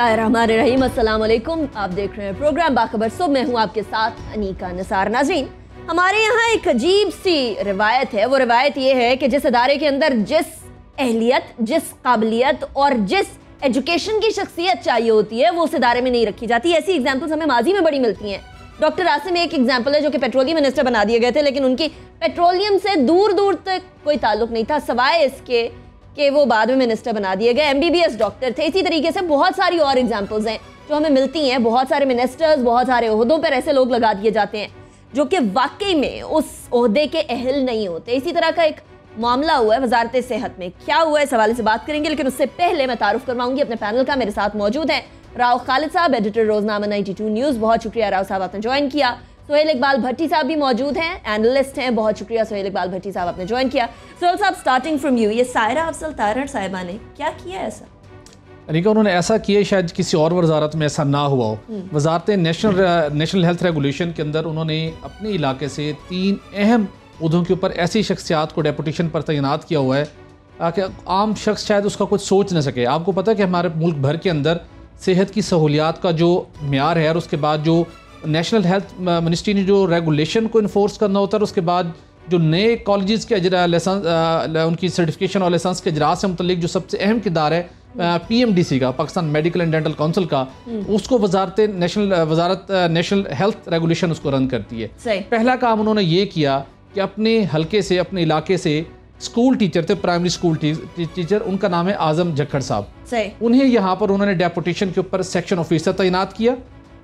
बिस्मिल्लाम आप देख रहे हैं प्रोग्राम बाखबर सुबह मैं हूँ आपके साथ अनीका नसार नाजीन हमारे यहाँ एक अजीब सी रिवायत है वो रिवायत ये है कि जिस अदारे के अंदर जिस अहलियत जिस काबिलियत और जिस एजुकेशन की शख्सियत चाहिए होती है वो उस इदारे में नहीं रखी जाती ऐसी एग्जाम्पल्स हमें माजी में बड़ी मिलती हैं डॉक्टर आसिम एक एग्जाम्पल है जो कि पेट्रोलियम मिनिस्टर बना दिए गए थे लेकिन उनकी पेट्रोलियम से दूर दूर तक कोई ताल्लुक नहीं था सवाए इसके कि वो बाद में मिनिस्टर बना दिए गए एमबीबीएस डॉक्टर थे इसी तरीके से बहुत सारी और एग्जाम्पल्स हैं जो हमें मिलती हैं बहुत सारे मिनिस्टर्स बहुत सारे अहदों पर ऐसे लोग लगा दिए जाते हैं जो कि वाकई में उस अहदे के अहल नहीं होते इसी तरह का एक मामला हुआ है वजारत सेहत में क्या हुआ है इस हवाले से बात करेंगे लेकिन उससे पहले मैं तारुफ करवाऊंगी अपने पैनल का मेरे साथ मौजूद है राव खालिद साहब एडिटर रोजनामा 92 न्यूज़ बहुत शुक्रिया राव साहब आपने ज्वाइन किया सोहेल इकबाल भट्टी साहब भी मौजूद हैं एनालिस्ट हैं बहुत शुक्रिया सोहेल इकबाल भट्टी साहब आपने ज्वाइन किया सोहेल साहब स्टार्टिंग फ्रॉम यू ये सायरा अफसल तारण साहिबा ने क्या किया ऐसा अनिका उन्होंने ऐसा किया शायद किसी और वजारत में ऐसा ना हुआ हो वजारत नेशनल नेशनल हेल्थ रेगुलेशन के अंदर उन्होंने अपने इलाके से तीन अहम उदों के ऊपर ऐसी शख्सियात को डेपुटेशन पर तैनात किया हुआ है ताकि आम शख्स शायद उसका कुछ सोच न सके आपको पता है कि हमारे मुल्क भर के अंदर सेहत की सहूलियात का जो मैार है और उसके बाद जो नेशनल हेल्थ मिनिस्ट्री ने जो रेगुलेशन को इन्फोर्स करना होता है उसके बाद जो नए कॉलेज के अजरा उनकी सर्टिफिकेशन और लाइसेंस के अजरा से मतलब जो सबसे अहम किरदार है पी एम डी सी का Pakistan medical and dental council का हम्म। उसको वजारत नेशनल वजारत नेशनल हेल्थ रेगुलेशन उसको रन करती है पहला काम उन्होंने ये किया कि अपने हल्के से अपने इलाके से स्कूल टीचर थे प्राइमरी स्कूल टीचर उनका नाम है आजम जखड़ साहब उन्हें यहाँ पर उन्होंने डेपुटेशन के ऊपर सेक्शन ऑफिसर तैनात किया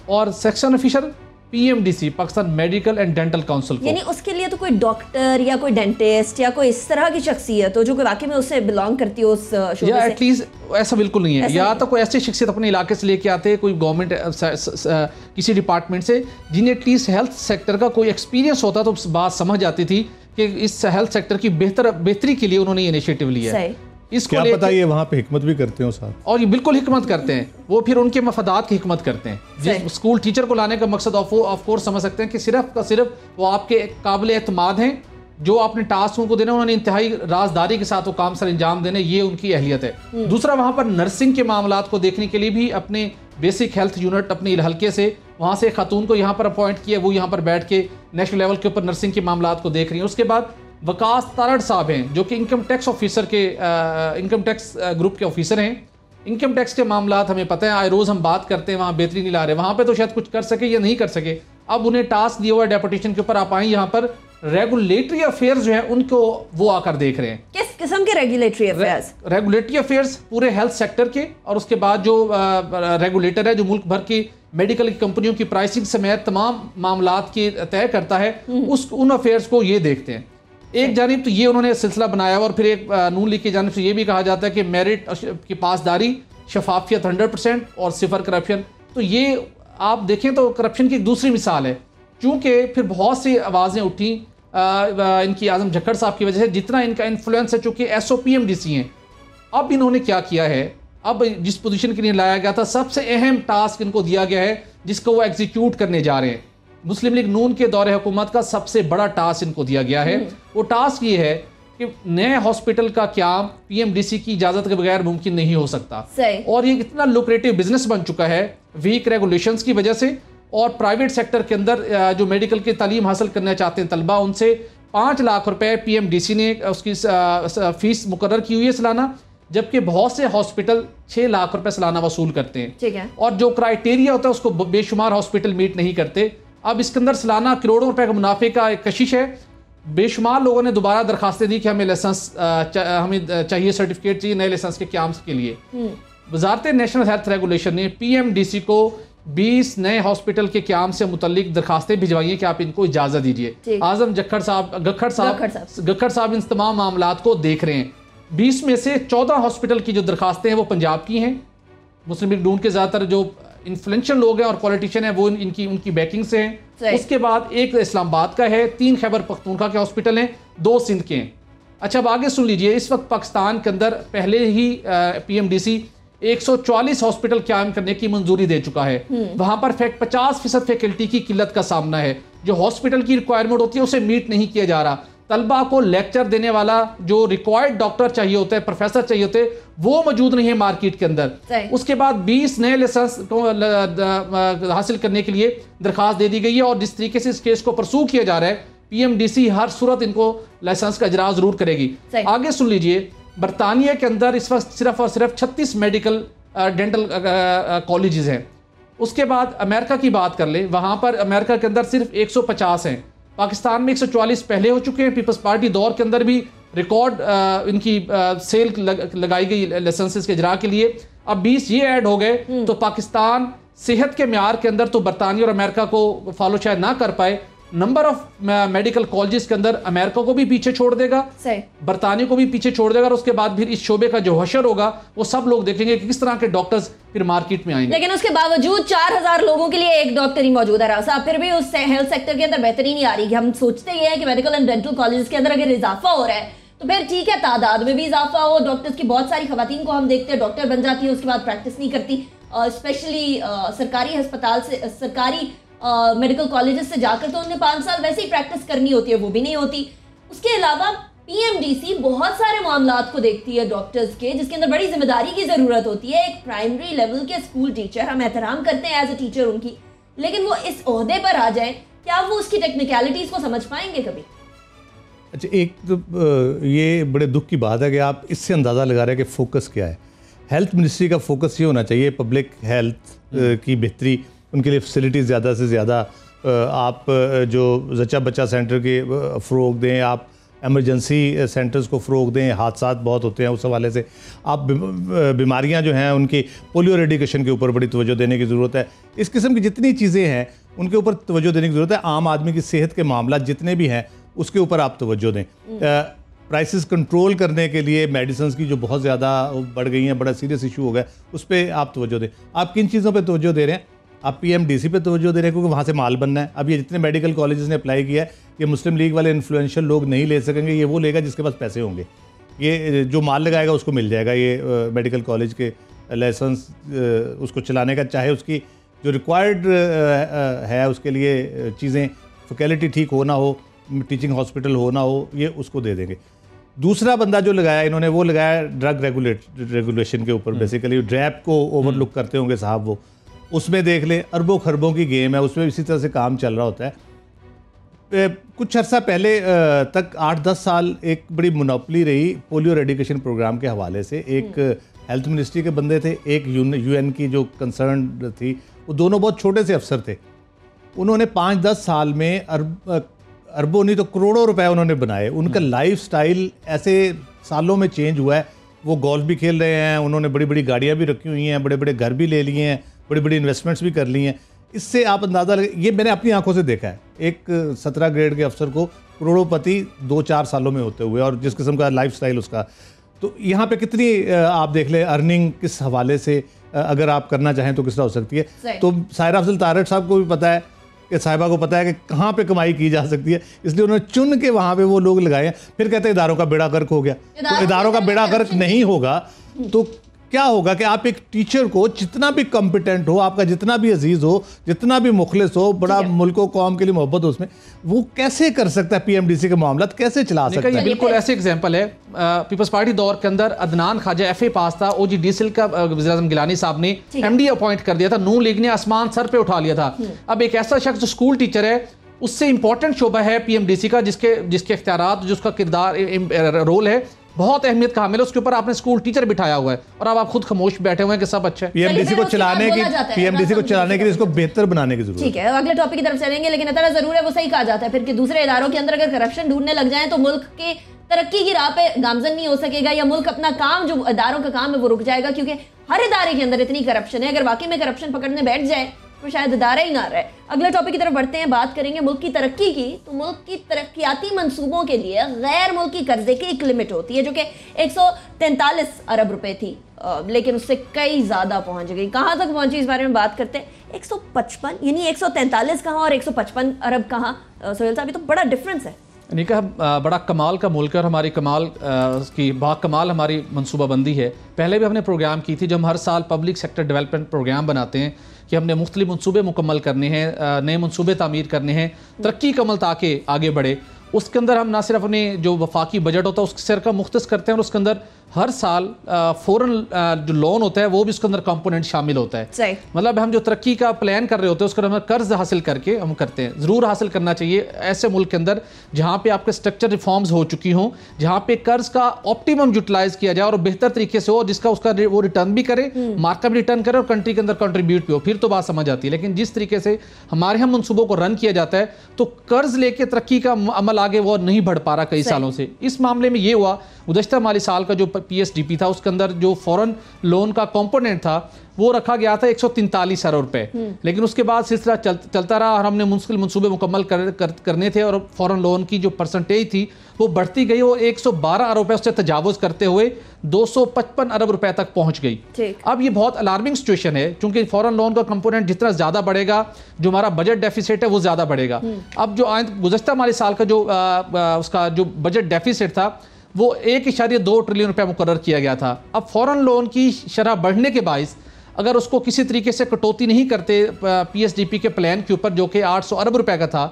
और section officer PMDC Pakistan medical and dental council यानी उसके लिए तो कोई डॉक्टर या कोई डेंटिस्ट या कोई इस तरह की शख्सियत हो जो कोई वाकई में उससे बिलोंग करती हो उस uh, या एटलीस्ट ऐसा बिल्कुल नहीं है या तो कोई ऐसी शख्सियत अपने इलाके से लेके आते कोई गवर्नमेंट uh, किसी डिपार्टमेंट से जिन्हें एटलीस्ट हेल्थ सेक्टर का कोई एक्सपीरियंस होता तो बात समझ आती थी कि इस हेल्थ सेक्टर की बेहतर बेहतरी के लिए उन्होंने इनिशिएटिव लिया है इसको क्या पता ये वहाँ पे हिकमत भी करते हो साथ और ये बिल्कुल हिकमत करते हैं वो फिर उनके मफदात की हिकमत करते हैं जिस स्कूल टीचर को लाने का मकसद ऑफ कोर्स समझ सकते हैं कि सिर्फ का सिर्फ वो आपके काबिल अतमाद हैं जो आपने टास्क उनको देना उन्होंने इंतहाई राजदारी के साथ वो काम सर अंजाम देने ये उनकी अहलियत है हम्म। दूसरा वहाँ पर नर्सिंग के मामला को देखने के लिए भी अपने बेसिक हेल्थ यूनिट अपने हल्के से वहाँ से खातून को यहाँ पर अपॉइंट किया वो यहाँ पर बैठ के नेशनल लेवल के ऊपर नर्सिंग के मामला को देख रही है उसके बाद वकास तारड़ साहब हैं जो कि इनकम टैक्स ऑफिसर के इनकम टैक्स ग्रुप के ऑफिसर हैं इनकम टैक्स के मामला हमें पता है आए रोज़ हम बात करते हैं वहाँ बेहतरी नहीं ला रहे वहाँ पर तो शायद कुछ कर सके या नहीं कर सके अब उन्हें टास्क दिया हुआ है के ऊपर आप आए यहाँ पर रेगुलेटरी अफेयर्स जो है उनको वो आकर देख रहे हैं किस किस्म के रेगुलेटरी अफेयर्स रेगुलेटरी अफेयर्स पूरे हेल्थ सेक्टर के और उसके बाद जो रेगुलेटर है जो मुल्क भर की मेडिकल की कंपनियों की प्राइसिंग समेत तमाम मामला के तय करता है हम्म। उस उन अफेयर्स को ये देखते हैं एक जानब तो ये उन्होंने सिलसिला बनाया और फिर एक नून लीग की जानब से ये भी कहा जाता है कि मेरिट की पासदारी शफाफियत हंड्रेड परसेंट और सिफर करप्शन तो ये आप देखें तो करप्शन की एक दूसरी मिसाल है चूँकि फिर बहुत सी आवाज़ें उठी इनकी आज़म झक्कड़ साहब की वजह से जितना इनका इन्फ्लुएंस है चूँकि S O P M D C हैं अब इन्होंने क्या किया है अब जिस पोजीशन के लिए लाया गया था सबसे अहम टास्क इनको दिया गया है जिसको वो एग्जीक्यूट करने जा रहे हैं मुस्लिम लीग नून के दौरे हुकूमत का सबसे बड़ा टास्क इनको दिया गया है हम्म। वो टास्क ये है कि नए हॉस्पिटल का क्या पीएमडीसी की इजाजत के बगैर मुमकिन नहीं हो सकता और ये इतना लुक्रेटिव बिजनेस बन चुका है वीक रेगुलेशंस की वजह से और प्राइवेट सेक्टर के अंदर जो मेडिकल की तालीम हासिल करना चाहते हैं तलबा उनसे पाँच लाख रुपए पीएमडीसी ने उसकी फीस मुकर की हुई है सालाना जबकि बहुत से हॉस्पिटल छः लाख रुपए सालाना वसूल करते हैं और जो क्राइटेरिया होता है उसको बेशुमार हॉस्पिटल मीट नहीं करते अब इसके अंदर सालाना करोड़ों रुपए का मुनाफे का एक कशिश है बेशुमार लोगों ने दोबारा दरखास्तें दी कि हमें लाइसेंस हमें चाहिए सर्टिफिकेट चाहिए नए लाइसेंस के क्याम्स के लिए वजारत नेशनल हेल्थ रेगुलेशन ने पीएमडीसी को 20 नए हॉस्पिटल के क्याम से मुतलिक दरखास्तें भिजवाई हैं कि आप इनको इजाज़त दीजिए आजम जखड़ साहब गखड़ साहब गखड़ साहब इन तमाम मामला को देख रहे हैं बीस में से चौदह हॉस्पिटल की जो दरखास्तें हैं वो पंजाब की हैं मुस्लिम लीग डून के ज़्यादातर जो इन्फ्लुएंशियल लोग हैं और पॉलिटिशियन है वो इनकी उनकी बैकिंग से हैं उसके बाद एक इस्लामाबाद का है तीन खैबर पख्तूनखा के हॉस्पिटल हैं दो सिंध के हैं अच्छा अब आगे सुन लीजिए इस वक्त पाकिस्तान के अंदर पहले ही पीएमडीसी 140 हॉस्पिटल कायम करने की मंजूरी दे चुका है हम्म। वहां पर फैक पचास फीसद फैकल्टी की किल्लत का सामना है जो हॉस्पिटल की रिक्वायरमेंट होती है उसे मीट नहीं किया जा रहा तलबा को लेक्चर देने वाला जो रिक्वायर्ड डॉक्टर चाहिए होते हैं प्रोफेसर चाहिए होते वो मौजूद नहीं है मार्केट के अंदर उसके बाद 20 नए लाइसेंस तो हासिल करने के लिए दरखास्त दे दी गई है और जिस तरीके से इस केस को प्रसू किया जा रहा है पीएमडीसी हर सूरत इनको लाइसेंस का इजरा जरूर करेगी आगे सुन लीजिए बरतानिया के अंदर इस वक्त सिर्फ और सिर्फ छत्तीस मेडिकल डेंटल कॉलेज हैं उसके बाद अमेरिका की बात कर ले वहाँ पर अमेरिका के अंदर सिर्फ पचास हैं पाकिस्तान में 144 पहले हो चुके हैं पीपल्स पार्टी दौर के अंदर भी रिकॉर्ड इनकी आ, सेल लग, लगाई गई लाइसेंसेस के इजरा के लिए अब 20 ये ऐड हो गए हम्म। तो पाकिस्तान सेहत के मैार के अंदर तो बरतानिया और अमेरिका को फॉलो शायद ना कर pile number of medical colleges के अंदर अमेरिका को भी पीछे छोड़ देगा बरतानिया को भी पीछे छोड़ देगा और उसके बाद फिर इस शोबे का जो हशर होगा वो सब लोग देखेंगे कि किस तरह के डॉक्टर्स फिर मार्केट में आएंगे लेकिन उसके बावजूद चार हजार लोगों के लिए एक डॉक्टर ही मौजूद है राव फिर भी उस हेल्थ सेक्टर के अंदर बेहतरी नहीं आ रही हम सोचते ही है कि मेडिकल एंड डेंटल कॉलेज के अंदर अगर इजाफा हो रहा है तो फिर ठीक है तादाद में भी इजाफा हो डॉक्टर्स की बहुत सारी खातन को हम देखते हैं डॉक्टर बन जाती है उसके बाद प्रैक्टिस नहीं करती स्पेशली सरकारी अस्पताल से सरकारी मेडिकल कॉलेज से जाकर तो उन्हें पाँच साल वैसे ही प्रैक्टिस करनी होती है वो भी नहीं होती उसके अलावा पी बहुत सारे मामला को देखती है डॉक्टर्स के जिसके अंदर बड़ी जिम्मेदारी की ज़रूरत होती है एक प्राइमरी लेवल के स्कूल टीचर हम एहतराम करते हैं एज ए टीचर उनकी लेकिन वो इस अहदे पर आ जाए क्या वो उसकी टेक्निकलिटीज़ को समझ पाएंगे कभी अच्छा एक तो ये बड़े दुख की बात है कि आप इससे अंदाज़ा लगा रहे हैं कि फ़ोकस क्या है हेल्थ मिनिस्ट्री का फोकस ये होना चाहिए पब्लिक हेल्थ हम्म। की बेहतरी उनके लिए फैसिलिटीज़ ज़्यादा से ज़्यादा आप जो जचा बच्चा सेंटर के फ़रोग दें आप एमरजेंसी सेंटर्स को फ़रोग दें हादसा बहुत होते हैं उस हवाले से आप बीमारियां जो हैं उनकी पोलियो रेडिकेशन के ऊपर बड़ी तवज्जो देने की ज़रूरत है इस किस्म की जितनी चीज़ें हैं उनके ऊपर तवज्जो देने की ज़रूरत है आम आदमी की सेहत के मामला जितने भी हैं उसके ऊपर आप तवज्जो दें प्राइसेस हम्म। कंट्रोल करने के लिए मेडिसन की जो बहुत ज़्यादा बढ़ गई हैं बड़ा सीरियस इशू हो गया उस पर आप तोज्जो दें आप किन चीज़ों पर तोज्जो दे रहे हैं अब पी एम डी सी पर तोज्जो दे रहे हैं क्योंकि वहाँ से माल बनना है अब ये जितने मेडिकल कॉलेज ने अप्लाई किया है ये मुस्लिम लीग वाले इन्फ्लुएंशियल लोग नहीं ले सकेंगे ये वो लेगा जिसके पास पैसे होंगे ये जो माल लगाएगा उसको मिल जाएगा ये मेडिकल कॉलेज के लाइसेंस उसको चलाने का चाहे उसकी जो रिक्वायर्ड है उसके लिए चीज़ें फैकल्टी ठीक हो ना हो टीचिंग हॉस्पिटल हो ना हो ये उसको दे देंगे दूसरा बंदा जो लगाया इन्होंने वो लगाया ड्रग रेगुलेट रेगुलेशन के ऊपर बेसिकली हम्म। ड्रैप को ओवरलुक हम्म। करते होंगे साहब वो उसमें देख लें अरबों खरबों की गेम है उसमें इसी तरह से काम चल रहा होता है कुछ अर्सा पहले तक आठ दस साल एक बड़ी मोनोपली रही पोलियो रेडिकेशन प्रोग्राम के हवाले से एक हेल्थ हम्म। मिनिस्ट्री के बंदे थे एक यू एन की जो कंसर्न थी वो दोनों बहुत छोटे से अफसर थे उन्होंने पाँच दस साल में अरब अरबों नहीं तो करोड़ों रुपए उन्होंने बनाए उनका लाइफ हम्म। स्टाइल ऐसे सालों में चेंज हुआ है वो गोल्फ भी खेल रहे हैं उन्होंने बड़ी बड़ी गाड़ियाँ भी रखी हुई हैं बड़े बड़े घर भी ले लिए हैं बड़ी बड़ी इन्वेस्टमेंट्स भी कर ली हैं इससे आप अंदाज़ा लगे ये मैंने अपनी आंखों से देखा है एक सत्रह ग्रेड के अफसर को करोड़ोपति दो चार सालों में होते हुए और जिस किस्म का लाइफ उसका तो यहाँ पे कितनी आप देख लें अर्निंग किस हवाले से अगर आप करना चाहें तो किस तरह हो सकती है तो सायरा अफजल तारट साहब को भी पता है कि साहिबा को पता है कि कहाँ पे कमाई की जा सकती है इसलिए उन्होंने चुन के वहाँ पे वो लोग लगाए हैं फिर कहते हैं इदारों का बेड़ा गर्क हो गया तो इदारों का बेड़ा गर्क नहीं होगा तो क्या होगा कि आप एक टीचर को जितना भी कॉम्पिटेंट हो आपका जितना भी अजीज़ हो जितना भी मुखलिस हो बड़ा मुल्क कौम के लिए मोहब्बत हो उसमें वो कैसे कर सकता है पीएमडीसी के मामला कैसे चला सकता है बिल्कुल ऐसे एग्जाम्पल है पीपल्स पार्टी दौर के अंदर अदनान खाजा एफ ए पास था ओ जी डीसिल का वजी अजम गिलानी साहब ने एम डी अपॉइंट कर दिया था नू लीग ने आसमान सर पर उठा लिया था अब एक ऐसा शख्स जो स्कूल टीचर है उससे इंपॉर्टेंट शोबा है पीएमडीसी का जिसके जिसके अख्तियार जो उसका किरदार रोल है बहुत अहमियत कहा है उसके ऊपर आपने स्कूल टीचर बिठाया हुआ है और अब आप खुद खामोश बैठे हुए हैं कि सब अच्छा है पीएमडीसी को तो चलाने की पीएमडीसी को चलाने के लिए इसको बेहतर बनाने की जरूरत है अगले टॉपिक की तरफ चलेंगे लेकिन इतना जरूर है वो सही कहा जाता है फिर कि दूसरे इदारों के अंदर अगर करप्शन ढूंढने लग जाए तो मुल्क के तरक्की की राह पे गामजन नहीं हो सकेगा या मुल्क अपना काम जो इदारों का काम है वो रुक जाएगा क्योंकि हर इदारे के अंदर इतनी करप्शन है अगर वाकई में करप्शन पकड़ने बैठ जाए तो शायद अदारा ही ना रहे अगले टॉपिक की तरफ बढ़ते हैं बात करेंगे मुल्क की तरक्की की तो मुल्क की तरक्याती मंसूबों के लिए गैर मुल्की कर्जे की एक लिमिट होती है जो कि एक अरब रुपए थी लेकिन उससे कई ज़्यादा पहुंच गई कहाँ तक पहुंची इस बारे में बात करते हैं 155 यानी एक 143 कहाँ और 155 अरब कहाँ सोहेल साहब ये तो बड़ा डिफरेंस है निका बड़ा कमाल का मुल्क और हमारी कमाल की बा कमाल हमारी मनसूबाबंदी है पहले भी हमने प्रोग्राम की थी जब हम हर साल पब्लिक सेक्टर डेवलपमेंट प्रोग्राम बनाते हैं कि हमने मुख्तलि मनसूबे मुकम्मल करने हैं नए मनसूबे तमीर करने हैं तरक्की कमल ताके आगे बढ़े उसके अंदर हम ना सिर्फ अपने जो वफाकी बजट होता है उसके सर का मुख्त करते हैं और उसके अंदर हर साल फॉरन जो लोन होता है वो भी उसके अंदर कंपोनेंट शामिल होता है मतलब हम जो तरक्की का प्लान कर रहे होते हैं उसके अंदर कर्ज हासिल करके हम करते हैं ज़रूर हासिल करना चाहिए ऐसे मुल्क के अंदर जहाँ पे आपके स्ट्रक्चर रिफॉर्म्स हो चुकी हों जहाँ पे कर्ज का ऑप्टिमम यूटिलाइज किया जाए और बेहतर तरीके से हो जिसका उसका वो रिटर्न भी करे मार्का हम्म। भी रिटर्न करे और कंट्री के अंदर कंट्रीब्यूट भी हो फिर तो बात समझ आती है लेकिन जिस तरीके से हमारे यहाँ मनसूबों को रन किया जाता है तो कर्ज लेके तरक्की का अमल आगे वो नहीं बढ़ पा रहा कई सालों से इस मामले में ये हुआ गुजशत माली साल का जो पीएसडीपी था उसके अंदर जो फॉरेन लोन का कंपोनेंट था वो रखा गया था एक अरब रुपए हम्म। लेकिन उसके बाद सिलसिला चल, चलता रहा और हमने मुश्किल मनसूबे मुकम्मल कर, कर, करने थे और फॉरेन लोन की जो परसेंटेज थी वो बढ़ती गई वो 112 अरब रुपए उससे तजावज़ करते हुए 255 अरब रुपए तक पहुंच गई अब ये बहुत अलार्मिंग सिचुएशन है क्योंकि फॉरेन लोन का कंपोनेंट जितना ज़्यादा बढ़ेगा जो हमारा बजट डेफिसिट है वो ज़्यादा बढ़ेगा हम्म। अब जो आय गुजशत हमारे साल का जो आ, आ, उसका जो बजट डेफिसिट था वो एक इशारे दो ट्रिलियन रुपया मुकर किया गया था अब फॉरेन लोन की शरह बढ़ने के बायस अगर उसको किसी तरीके से कटौती नहीं करते पीएसडीपी के प्लान के ऊपर जो कि 800 अरब रुपए का था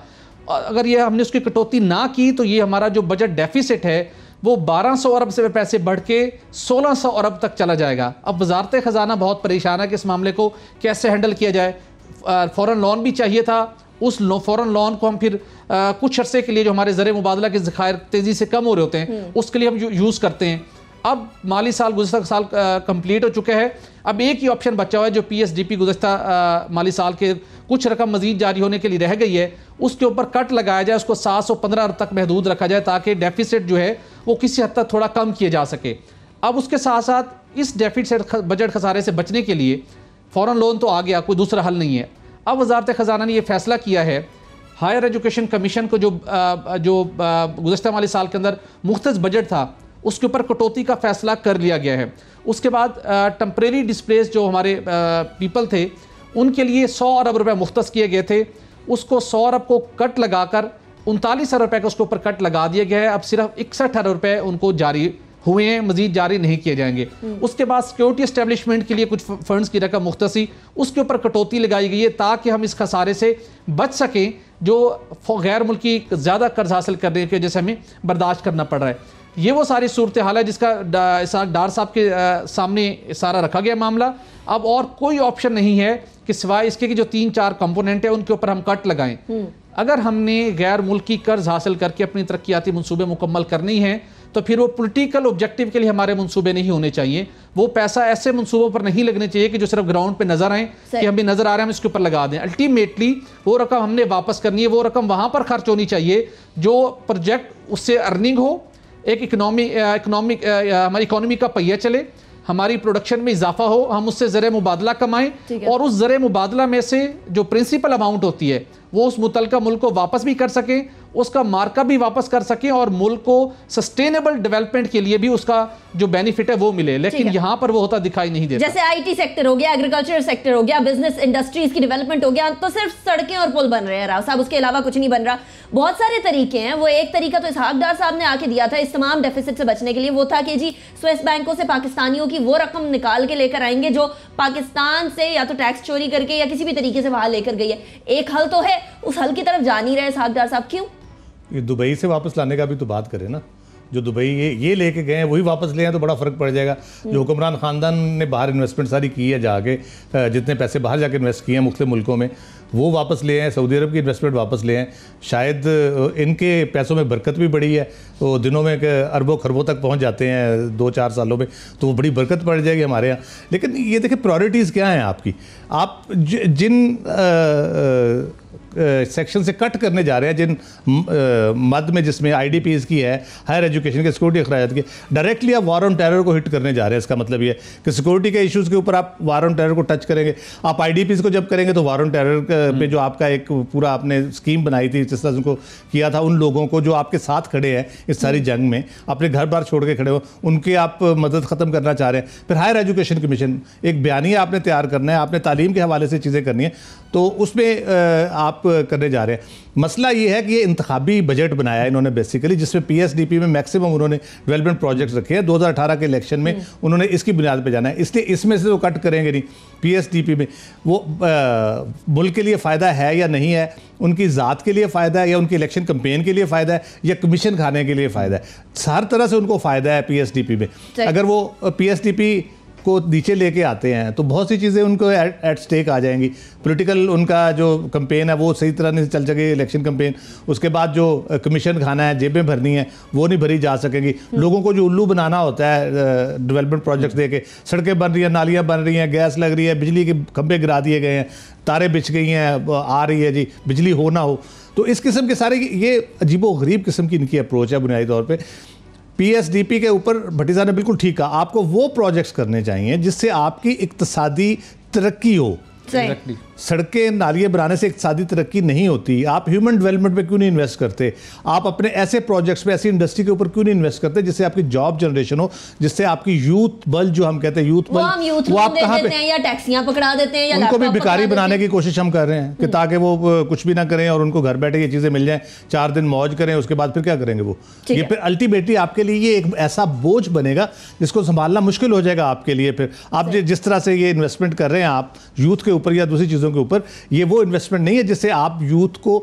अगर ये हमने उसकी कटौती ना की तो ये हमारा जो बजट डेफिसिट है वो 1200 अरब से पैसे बढ़ के 1600 अरब तक चला जाएगा अब वजारत ख़जाना बहुत परेशान है कि इस मामले को कैसे हैंडल किया जाए फ़ौर लोन भी चाहिए था उस फॉरन लोन को हम फिर आ, कुछ अरसे के लिए जो हमारे ज़र मुबादला के ज़खायर तेज़ी से कम हो रहे होते हैं हम्म। उसके लिए हम यूज़ करते हैं अब माली साल गुजशत साल कम्प्लीट हो चुका है अब एक ही ऑप्शन बचा हुआ है जो पी एस डी पी गुजा माली साल के कुछ रकम मजीद जारी होने के लिए रह गई है उसके ऊपर कट लगाया जाए उसको सात सौ पंद्रह तक महदूद रखा जाए ताकि डेफिसिट जो है वो किसी हद तक थोड़ा कम किया जा सके अब उसके साथ साथ इस डेफिसिट बजट खसारे से बचने के लिए फ़ौरन लोन तो आ गया कोई दूसरा हल नहीं है अब वजारत ख़जाना ने यह फैसला किया है हायर एजुकेशन कमीशन को जो आ, जो गुजशत वाले साल के अंदर मुख्त बजट था उसके ऊपर कटौती का फैसला कर लिया गया है उसके बाद टम्प्रेरी डिस्प्लेस जो हमारे आ, पीपल थे उनके लिए सौ अरब रुपये मुख्त किए गए थे उसको सौ अरब को कट लगाकर उनतालीस अरब रुपये का उसके ऊपर कट लगा दिया गया है अब सिर्फ इकसठ अरब रुपये उनको जारी हुए हैं मजीद जारी नहीं किए जाएंगे हम्म। उसके बाद सिक्योरिटी इस्टेब्लिशमेंट के लिए कुछ फंड्स की रकम मुख्तसी उसके ऊपर कटौती लगाई गई है ताकि हम इस खसारे से बच सकें जो गैर मुल्की ज़्यादा कर्ज हासिल करने की वजह से हमें बर्दाश्त करना पड़ रहा है ये वो सारी सूरत हाल है जिसका डार साहब के आ, सामने सारा रखा गया मामला अब और कोई ऑप्शन नहीं है कि सिवाय इसके कि जो तीन चार कंपोनेंट है उनके ऊपर हम कट लगाएं हम्म। अगर हमने गैर मुल्की कर्ज हासिल करके अपनी तरक्याती मनसूबे मुकम्मल करनी है तो फिर वो पोलिटिकल ऑब्जेक्टिव के लिए हमारे मनसूबे नहीं होने चाहिए वो पैसा ऐसे मनसूबों पर नहीं लगने चाहिए कि जो सिर्फ ग्राउंड पे नजर आए कि हमें नजर आ रहे हैं हम इसके ऊपर लगा दें अल्टीमेटली वो रकम हमने वापस करनी है वो रकम वहां पर खर्च होनी चाहिए जो प्रोजेक्ट उससे अर्निंग हो एक इकनॉमी इकनॉमिक हमारी इकोनॉमी का पहिया चले हमारी प्रोडक्शन में इजाफा हो हम उससे ज़र मुबादला कमाएं और उस ज़र मुबादला में से जो प्रिंसिपल अमाउंट होती है वो उस मुतल मुल्क को वापस भी कर सकें उसका मार्का भी वापस कर सकें और मुल्क को सस्टेनेबल डेवलपमेंट के लिए भी उसका जो बेनिफिट है वो मिले लेकिन यहाँ पर वो होता दिखाई नहीं देता जैसे आईटी सेक्टर हो गया एग्रीकल्चर सेक्टर हो गया बिजनेस इंडस्ट्रीज की डेवलपमेंट हो गया तो सिर्फ सड़कें और पुल बन रहे हैं राव साहब उसके अलावा कुछ नहीं बन रहा बहुत सारे तरीके हैं वो एक तरीका तो इसहाकदार साहब ने आके दिया था इस तमाम डेफिसिट से बचने के लिए वो था कि जी स्विस बैंकों से पाकिस्तानियों की वो रकम निकाल के लेकर आएंगे जो पाकिस्तान से या तो टैक्स चोरी करके या किसी भी तरीके से वहां लेकर गई है एक हल तो है उस हल की तरफ जा नहीं रहे साहबदार साहब क्यों ये दुबई से वापस लाने का भी तो बात करें ना जो दुबई ये ये लेके गए हैं वही वापस ले आए तो बड़ा फ़र्क पड़ जाएगा जो हम्म। हुक्मरान ख़ानदान ने बाहर इन्वेस्टमेंट सारी की है जाके जितने पैसे बाहर जाके इन्वेस्ट किए हैं मुख्तु मुल्कों में वो वापस ले आए सऊदी अरब की इन्वेस्टमेंट वापस ले आए शायद इनके पैसों में बरकत भी बड़ी है तो दिनों में अरबों खरबों तक पहुँच जाते हैं दो चार सालों में तो वो बड़ी बरकत पड़ जाएगी हमारे यहाँ लेकिन ये देखें प्रायोरिटीज़ क्या हैं आपकी आप जिन सेक्शन से कट करने जा रहे हैं जिन मद में जिसमें आई की है हायर एजुकेशन के सिक्योरिटी अखराज की डायरेक्टली आप वार ऑन टेरर को हिट करने जा रहे हैं इसका मतलब ये कि सिक्योरिटी के इश्यूज़ के ऊपर आप वार ऑन टेरर को टच करेंगे आप आई को जब करेंगे तो वार ऑन टेरर पे जो आपका एक पूरा आपने स्कीम बनाई थी जिस तरह उनको किया था उन लोगों को जो आपके साथ खड़े हैं इस सारी हम्म। जंग में अपने घर बार छोड़ के खड़े हो उनकी आप मदद ख़त्म करना चाह रहे हैं फिर हायर एजुकेशन कमीशन एक बयानी आपने तैयार करना है आपने तालीम के हवाले से चीज़ें करनी है तो उसमें आप करने जा रहे हैं मसला ये है कि ये इंतबी बजट बनाया इन्होंने बेसिकली जिसमें पीएसडीपी में मैक्सिमम उन्होंने डेवलपमेंट प्रोजेक्ट्स रखे हैं 2018 के इलेक्शन में उन्होंने इसकी बुनियाद पर जाना है इसलिए इसमें से वो कट करेंगे नहीं पीएसडीपी में वो मुल्क के लिए फ़ायदा है या नहीं है उनकी ज़ात के लिए फ़ायदा है या उनकी इलेक्शन कंपेन के लिए फ़ायदा है या कमीशन खाने के लिए फ़ायदा है हर तरह से उनको फ़ायदा है पी में अगर वो पी को नीचे लेके आते हैं तो बहुत सी चीज़ें उनको एट स्टेक आ जाएंगी पॉलिटिकल उनका जो कंपेन है वो सही तरह नहीं चल सकेगी इलेक्शन कंपेन उसके बाद जो कमीशन खाना है जेबें भरनी है वो नहीं भरी जा सकेंगी हम्म। लोगों को जो उल्लू बनाना होता है डेवलपमेंट प्रोजेक्ट्स दे के सड़कें बन रही हैं नालियाँ बन रही हैं गैस लग रही है बिजली के खंभे गिरा दिए गए हैं तारे बिछ गई हैं आ रही है जी बिजली हो ना हो तो इस किस्म के सारे ये अजीबो गरीब किस्म की इनकी अप्रोच है बुनियादी तौर पर पीएसडीपी के ऊपर भटीजा ने बिल्कुल ठीक कहा आपको वो प्रोजेक्ट्स करने चाहिए जिससे आपकी इकतसादी तरक्की हो सड़कें नालियाँ बनाने से इकतदी तरक्की नहीं होती आप ह्यूमन डेवलपमेंट पे क्यों नहीं इन्वेस्ट करते आप अपने ऐसे प्रोजेक्ट्स पे ऐसी इंडस्ट्री के ऊपर क्यों नहीं इन्वेस्ट करते जिससे आपकी जॉब जनरेशन हो जिससे आपकी यूथ बल जो हम कहते हैं यूथ बल वो आप कहाँ पे या टैक्सियाँ पकड़ा देते हैं उनको भी भिकारी बनाने की कोशिश हम कर रहे हैं कि हम्म। ताकि वो कुछ भी ना करें और उनको घर बैठे ये चीज़ें मिल जाएँ चार दिन मौज करें उसके बाद फिर क्या करेंगे वो ये फिर अल्टीमेटली आपके लिए ये एक ऐसा बोझ बनेगा जिसको संभालना मुश्किल हो जाएगा आपके लिए फिर आप जिस तरह से ये इन्वेस्टमेंट कर रहे हैं आप यूथ के ऊपर या दूसरी चीज़ों के ऊपर ये वो इन्वेस्टमेंट नहीं है जिससे आप यूथ को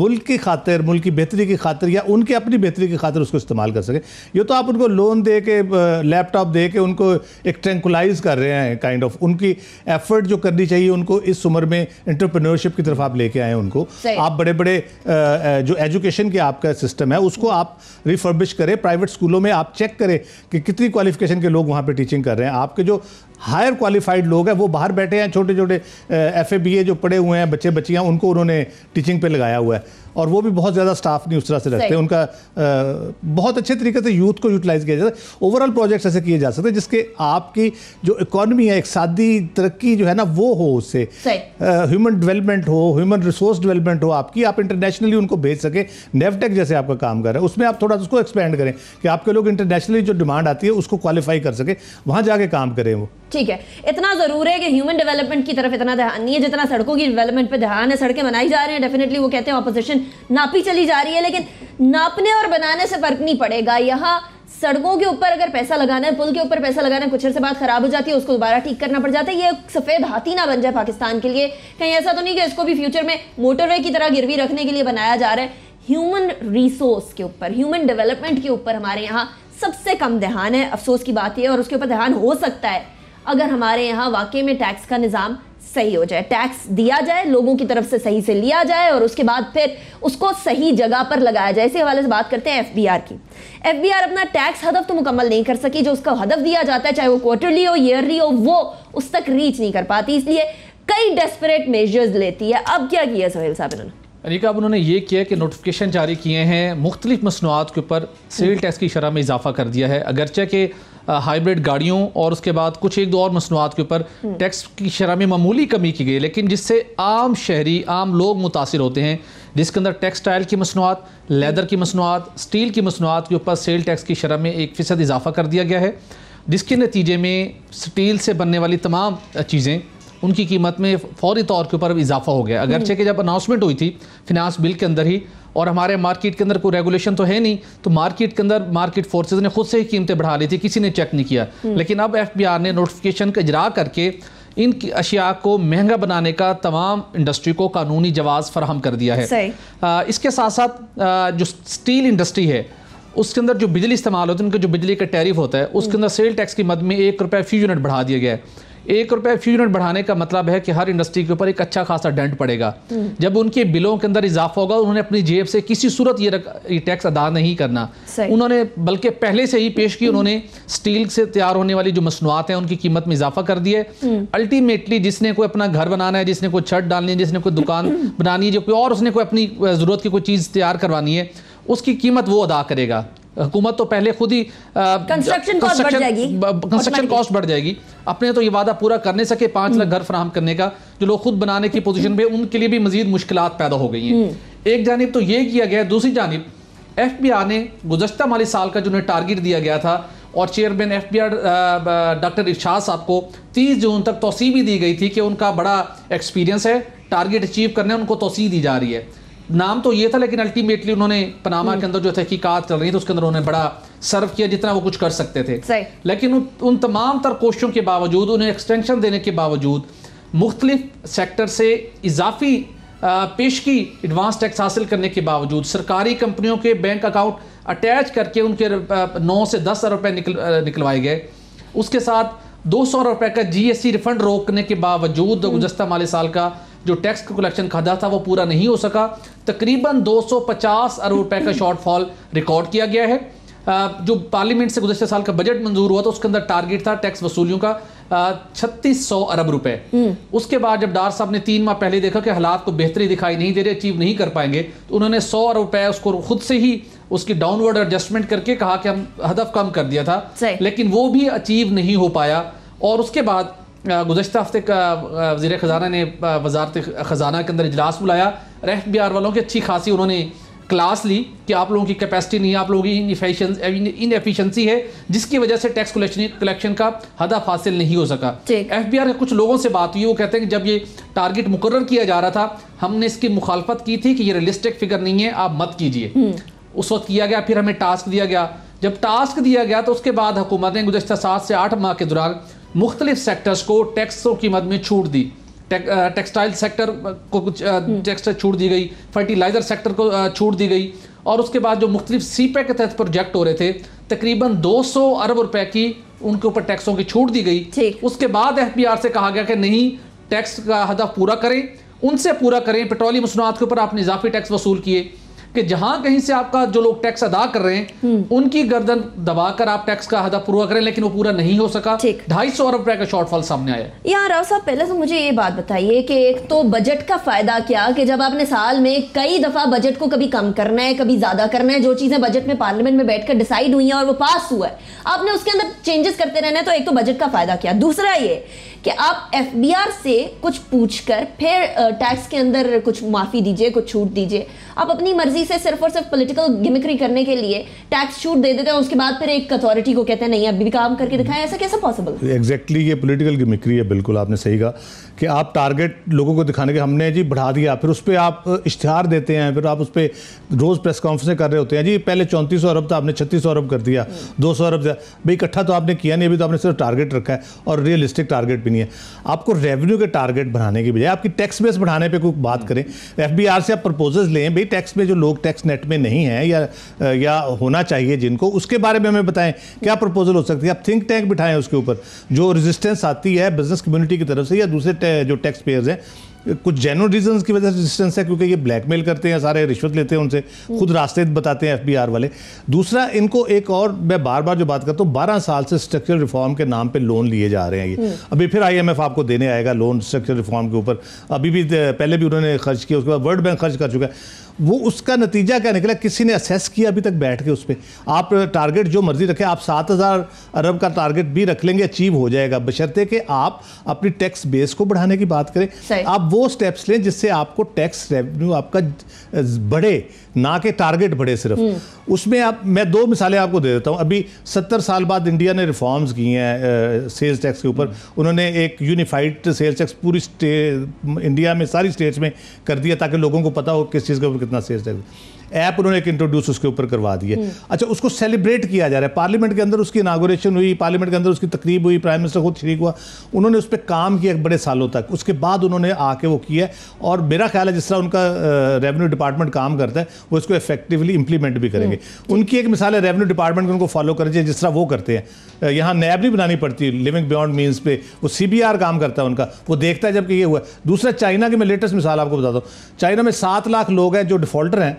मुल्क की खातिर मुल्क की बेहतरी की खातिर या उनके अपनी बेहतरी की खातिर उसको इस्तेमाल कर सकें ये तो आप उनको लोन दे के लैपटॉप दे के उनको एक ट्रेंकुलाइज कर रहे हैं काइंड ऑफ उनकी एफर्ट जो करनी चाहिए उनको इस उम्र में इंटरप्रेन्योरशिप की तरफ आप लेके आए उनको आप बड़े बड़े जो एजुकेशन के आपका सिस्टम है उसको आप रिफर्बिश करें प्राइवेट स्कूलों में आप चेक करें कि कितनी क्वालिफिकेशन के लोग वहाँ पर टीचिंग कर रहे हैं आपके जो हायर क्वालिफाइड लोग हैं वो बाहर बैठे हैं छोटे छोटे एफ ए बी लिए जो पढ़े हुए हैं बच्चे बच्चियाँ उनको उन्होंने टीचिंग पे लगाया हुआ है और वो भी बहुत ज़्यादा स्टाफ नहीं उस तरह से रखते उनका आ, बहुत अच्छे तरीके से यूथ को यूटिलाइज किया जाता है ओवरऑल प्रोजेक्ट ऐसे किए जा सकते हैं जिसके आपकी जो इकोनॉमी है एक सादी तरक्की जो है ना वो हो उससे ह्यूमन डेवलपमेंट हो ह्यूमन रिसोर्स डेवलपमेंट हो आपकी आप इंटरनेशनली उनको भेज सके नेवटेक जैसे आपका काम कर रहा है उसमें आप थोड़ा उसको एक्सपेंड करें कि आपके लोग इंटरनेशनली जो डिमांड आती है उसको क्वालिफाई कर सके वहाँ जाके काम करें वो ठीक है इतना ज़रूर है कि ह्यूमन डेवलपमेंट की तरफ इतना ध्यान नहीं है जितना सड़कों की डेवलपमेंट पे ध्यान है सड़कें बनाई जा रही हैं डेफिनेटली वो कहते हैं ऑपोजिशन नापी चली जा रही है लेकिन नापने और बनाने से फर्क नहीं पड़ेगा यहाँ सड़कों के ऊपर अगर पैसा लगाना है पुल के ऊपर पैसा लगाना है कुछ से बात खराब हो जाती है उसको दोबारा ठीक करना पड़ जाता है ये सफेद हाथी ना बन जाए पाकिस्तान के लिए कहीं ऐसा तो नहीं कि इसको भी फ्यूचर में मोटरवे की तरह गिरवी रखने के लिए बनाया जा रहा है ह्यूमन रिसोर्स के ऊपर ह्यूमन डेवलपमेंट के ऊपर हमारे यहाँ सबसे कम ध्यान है अफसोस की बात यह और उसके ऊपर ध्यान हो सकता है अगर हमारे यहाँ वाकई में टैक्स का निज़ाम सही हो जाए टैक्स दिया जाए लोगों की तरफ से सही से लिया जाए और उसके बाद फिर उसको सही जगह पर लगाया जाए इसी हवाले से बात करते हैं एफबीआर की एफबीआर अपना टैक्स हदफ तो मुकम्मल नहीं कर सकी जो उसका हदफ दिया जाता है चाहे वो क्वार्टरली हो ईयरली हो वो उस तक रीच नहीं कर पाती इसलिए कई डेस्परेट मेजर्स लेती है अब क्या किया सोहेल साहब इन्होंने अनिका अब उन्होंने ये किया कि नोटिफिकेशन जारी किए हैं मुख्तलिफ मसनूआत के ऊपर सेल टैक्स की शरह में इजाफा कर दिया है अगरचे के हाइब्रिड गाड़ियों और उसके बाद कुछ एक दो और मसनूआत के ऊपर टैक्स हम्म। की शरह में मामूली कमी की गई लेकिन जिससे आम शहरी आम लोग मुतासर होते हैं जिसके अंदर टेक्सटाइल की मसनूआत लेदर की मसनूआत स्टील की मसनूआत के ऊपर सेल टैक्स की शरह में एक फ़ीसद इजाफा कर दिया गया है जिसके नतीजे में स्टील से बनने वाली तमाम चीज़ें उनकी कीमत में फौरी तौर के ऊपर इजाफा हो गया अगरचे के जब अनाउंसमेंट हुई थी फिनांस बिल के अंदर ही और हमारे मार्केट के अंदर कोई रेगुलेशन तो है नहीं तो मार्केट के अंदर मार्केट फोर्सेज ने खुद से ही कीमतें बढ़ा ली थी किसी ने चेक नहीं किया हम्म। लेकिन अब एफ ने नोटिफिकेशन का इजरा करके इन अशिया को महंगा बनाने का तमाम इंडस्ट्री को कानूनी जवाब फराहम कर दिया है आ, इसके साथ साथ आ, जो स्टील इंडस्ट्री है उसके अंदर जो बिजली इस्तेमाल होती है उनके जो बिजली का टैरिफ होता है उसके हम्म। अंदर सेल टैक्स की मद में एक रुपये फी यूनिट बढ़ा दिया गया है एक रुपए फ्यू यूनिट बढ़ाने का मतलब है कि हर इंडस्ट्री के ऊपर एक अच्छा खासा डेंट पड़ेगा जब उनके बिलों के अंदर इजाफा होगा उन्होंने अपनी जेब से किसी सूरत ये, ये टैक्स अदा नहीं करना उन्होंने बल्कि पहले से ही पेश की उन्होंने स्टील से तैयार होने वाली जो मसनूआत हैं उनकी कीमत में इजाफा कर दिया अल्टीमेटली जिसने कोई अपना घर बनाना है जिसने कोई छत डालनी है जिसने कोई दुकान बनानी है जो कोई और उसने कोई अपनी ज़रूरत की कोई चीज़ तैयार करवानी है उसकी कीमत वो अदा करेगा हुकूमत तो पहले खुद ही कंस्ट्रक्शन कॉस्ट बढ़ जाएगी अपने तो ये वादा पूरा करने सके पांच लाख घर फ्राहम करने का जो लोग खुद बनाने की पोजीशन पे उनके लिए भी मजीद मुश्किल पैदा हो गई हैं हम्म। एक जानब तो ये किया गया दूसरी जानब एफ बी आर ने गुजशत माली साल का जो उन्हें टारगेट दिया गया था और chairman F B R doctor Irshad साहब को तीस जून तक तोसी भी दी गई थी कि उनका बड़ा एक्सपीरियंस है टारगेट अचीव करने उनको तोसी दी जा रही है नाम तो ये था लेकिन अल्टीमेटली उन्होंने पनामा के हम्म। अंदर जो तहकीकत चल रही थी उसके अंदर उन्होंने बड़ा सर्व किया जितना वो कुछ कर सकते थे लेकिन उन, उन तमाम तर कोशिशों के बावजूद उन्हें एक्सटेंशन देने के बावजूद मुख्तलिफ सेक्टर से इजाफी पेश की एडवांस टैक्स हासिल करने के बावजूद सरकारी कंपनियों के बैंक अकाउंट अटैच करके उनके नौ से दस हज़ार रुपये निकल निकलवाए गए उसके साथ दो सौ रुपये का जीएसटी रिफंड रोकने के बावजूद हम्म। गुजस्ता माले साल का जो टैक्स का कलेक्शन खादा था वो पूरा नहीं हो सका तकरीबन 250 अरब रुपए का शॉर्टफॉल रिकॉर्ड किया गया है जो पार्लियामेंट से गुजशत साल का बजट मंजूर हुआ था उसके अंदर टारगेट था टैक्स वसूलियों का छत्तीस सौ अरब रुपए हम्म। उसके बाद जब डार साहब ने तीन माह पहले देखा कि हालात को बेहतरी दिखाई नहीं दे रही अचीव नहीं कर पाएंगे तो उन्होंने सौ अरब रुपए उसको खुद से ही उसकी डाउनवर्ड एडजस्टमेंट करके कहा कि हम हदफ कम कर दिया था लेकिन वो भी अचीव नहीं हो पाया और उसके बाद गुजशत हफ्ते वजी ख़जाना ने वजारत ख़जाना के अंदर इजलास बुलाया बी आर वालों की अच्छी खासी उन्होंने क्लास ली कि आप लोगों की कैपेसिटी नहीं है आप लोगों की इनएफिशेंसी है जिसकी वजह से टैक्स कलेक्शन कलेक्शन का हदफ हासिल नहीं हो सका एफ बी आर के कुछ लोगों से बात हुई वो कहते हैं कि जब ये टारगेट मुकर किया जा रहा था हमने इसकी मुखालफत की थी कि ये रियलिस्टिक फिगर नहीं है आप मत कीजिए हम्म। उस वक्त किया गया फिर हमें टास्क दिया गया जब टास्क दिया गया तो उसके बाद हुकूमत ने गुजशत सात से आठ माह के दौरान मुख्तलिफ सेक्टर्स को टैक्सों की मद में छूट दी टेक्सटाइल सेक्टर को कुछ टैक्स हम्म। छूट दी गई फर्टिलाइज़र सेक्टर को छूट दी गई और उसके बाद जो मुख्तलिफ सी पैक e के तहत प्रोजेक्ट हो रहे थे तकरीबन 200 अरब रुपए की उनके ऊपर टैक्सों की छूट दी गई उसके बाद एफ बी आर से कहा गया कि नहीं टैक्स का हदफ पूरा करें उनसे पूरा करें पेट्रोलियम मसनूआत के ऊपर आपने इजाफी टैक्स वसूल किए कि जहां कहीं से आपका जो लोग टैक्स अदा कर रहे हैं हम्म। उनकी गर्दन दबाकर आप टैक्स का हदा पूरा करें लेकिन वो पूरा नहीं हो सका ढाई सौ अरब रुपए का शॉर्टफॉल सामने आया यार राव साहब पहले तो मुझे ये बात बताइए कि एक तो बजट का फायदा क्या कि जब आपने साल में कई दफा बजट को कभी कम करना है कभी ज्यादा करना है जो चीजें बजट में पार्लियामेंट में बैठकर डिसाइड हुई है और वो पास हुआ है आपने उसके अंदर चेंजेस करते रहना है तो एक तो बजट का फायदा क्या दूसरा ये कि आप एफ से कुछ पूछकर फिर टैक्स के अंदर कुछ माफ़ी दीजिए कुछ छूट दीजिए आप अपनी मर्जी से सिर्फ और सिर्फ पोलिटिकल गिमिक्री करने के लिए टैक्स छूट दे देते हैं उसके बाद फिर एक अथॉरिटी को कहते हैं नहीं अभी भी काम करके दिखाएं ऐसा कैसे पॉसिबल एग्जैक्टली exactly ये पोलिटिकल गिमिक्री है बिल्कुल आपने सही कहा कि आप टारगेट लोगों को दिखाने के हमने जी बढ़ा दिया फिर उस पर आप इश्तहार देते हैं फिर आप उस पर रोज़ प्रेस कॉन्फ्रेंसें कर रहे होते हैं जी पहले चौंतीस अरब था आपने छत्तीस अरब कर दिया दो सौ अरब भाई इकट्ठा तो आपने किया नहीं अभी तो आपने सिर्फ टारगेट रखा है और रियलिस्टिक टारगेट भी नहीं है आपको रेवेन्यू के टारगेट बढ़ाने की बजाय आपकी टैक्स बेस बढ़ाने पर कोई बात करें एफ से आप प्रपोजल्स लें भाई टैक्स में जो लोग टैक्स नेट में नहीं हैं या या होना चाहिए जिनको उसके बारे में हमें बताएं क्या प्रपोजल हो सकती है आप थिंक टैंक बिठाएं उसके ऊपर जो रेजिस्टेंस आती है बिजनेस कम्युनिटी की तरफ से या दूसरे जो टैक्स पेयर्स हैं कुछ जेनो रीजंस की वजह से रेजिस्टेंस है क्योंकि ये ब्लैकमेल करते हैं सारे रिश्वत लेते हैं उनसे खुद रास्ते बताते हैं एफबीआर वाले दूसरा इनको एक और मैं बार बार जो बात करता हूँ बारह साल से स्ट्रक्चरल रिफॉर्म के नाम पे लोन लिए जा रहे हैं ये हम्म। अभी फिर आईएमएफ आपको देने आएगा लोन स्ट्रक्चरल रिफॉर्म के ऊपर अभी भी पहले भी उन्होंने खर्च किया उसके बाद वर्ल्ड बैंक खर्च कर चुका है वो उसका नतीजा क्या निकला किसी ने असेस किया अभी तक बैठ के उस पर आप टारगेट जो मर्जी रखें आप सात हज़ार अरब का टारगेट भी रख लेंगे अचीव हो जाएगा बशर्ते कि आप अपनी टैक्स बेस को बढ़ाने की बात करें आप वो स्टेप्स लें जिससे आपको टैक्स रेवेन्यू आपका बढ़े ना के टारगेट बढ़े सिर्फ उसमें आप मैं दो मिसालें आपको दे देता हूँ अभी सत्तर साल बाद इंडिया ने रिफॉर्म्स किए हैं सेल्स टैक्स के ऊपर उन्होंने एक यूनिफाइड सेल्स टैक्स पूरी इंडिया में सारी स्टेट्स में कर दिया ताकि लोगों को पता हो किस चीज़ के ऊपर कितना सेल्स टैक्स ऐप उन्होंने एक इंट्रोड्यूस उसके ऊपर करवा दिए हम्म। अच्छा उसको सेलिब्रेट किया जा रहा है पार्लियामेंट के अंदर उसकी इनागोरेशन हुई पार्लियामेंट के अंदर उसकी तकरीब हुई प्राइम मिनिस्टर खुद ठीक हुआ उन्होंने उस पर काम किया बड़े सालों तक उसके बाद उन्होंने आके वो किया और मेरा ख्याल है जिस तरह उनका रेवेन्यू डिपार्टमेंट काम करता है वो इसको इफेक्टिवली इंप्लीमेंट भी करेंगे हम्म, उनकी एक मिसाल है रेवेन्यू डिपार्टमेंट उनको फॉलो कर जिस तरह वो करते हैं यहाँ नैब नहीं बनानी पड़ती लिविंग बियॉन्ड मीन्स पे वो सी काम करता है उनका वो देखता है जबकि ये हुआ दूसरा चाइना की मैं लेटेस्ट मिसाल आपको बताता हूँ चाइना में सात लाख लोग हैं जो डिफॉल्टर हैं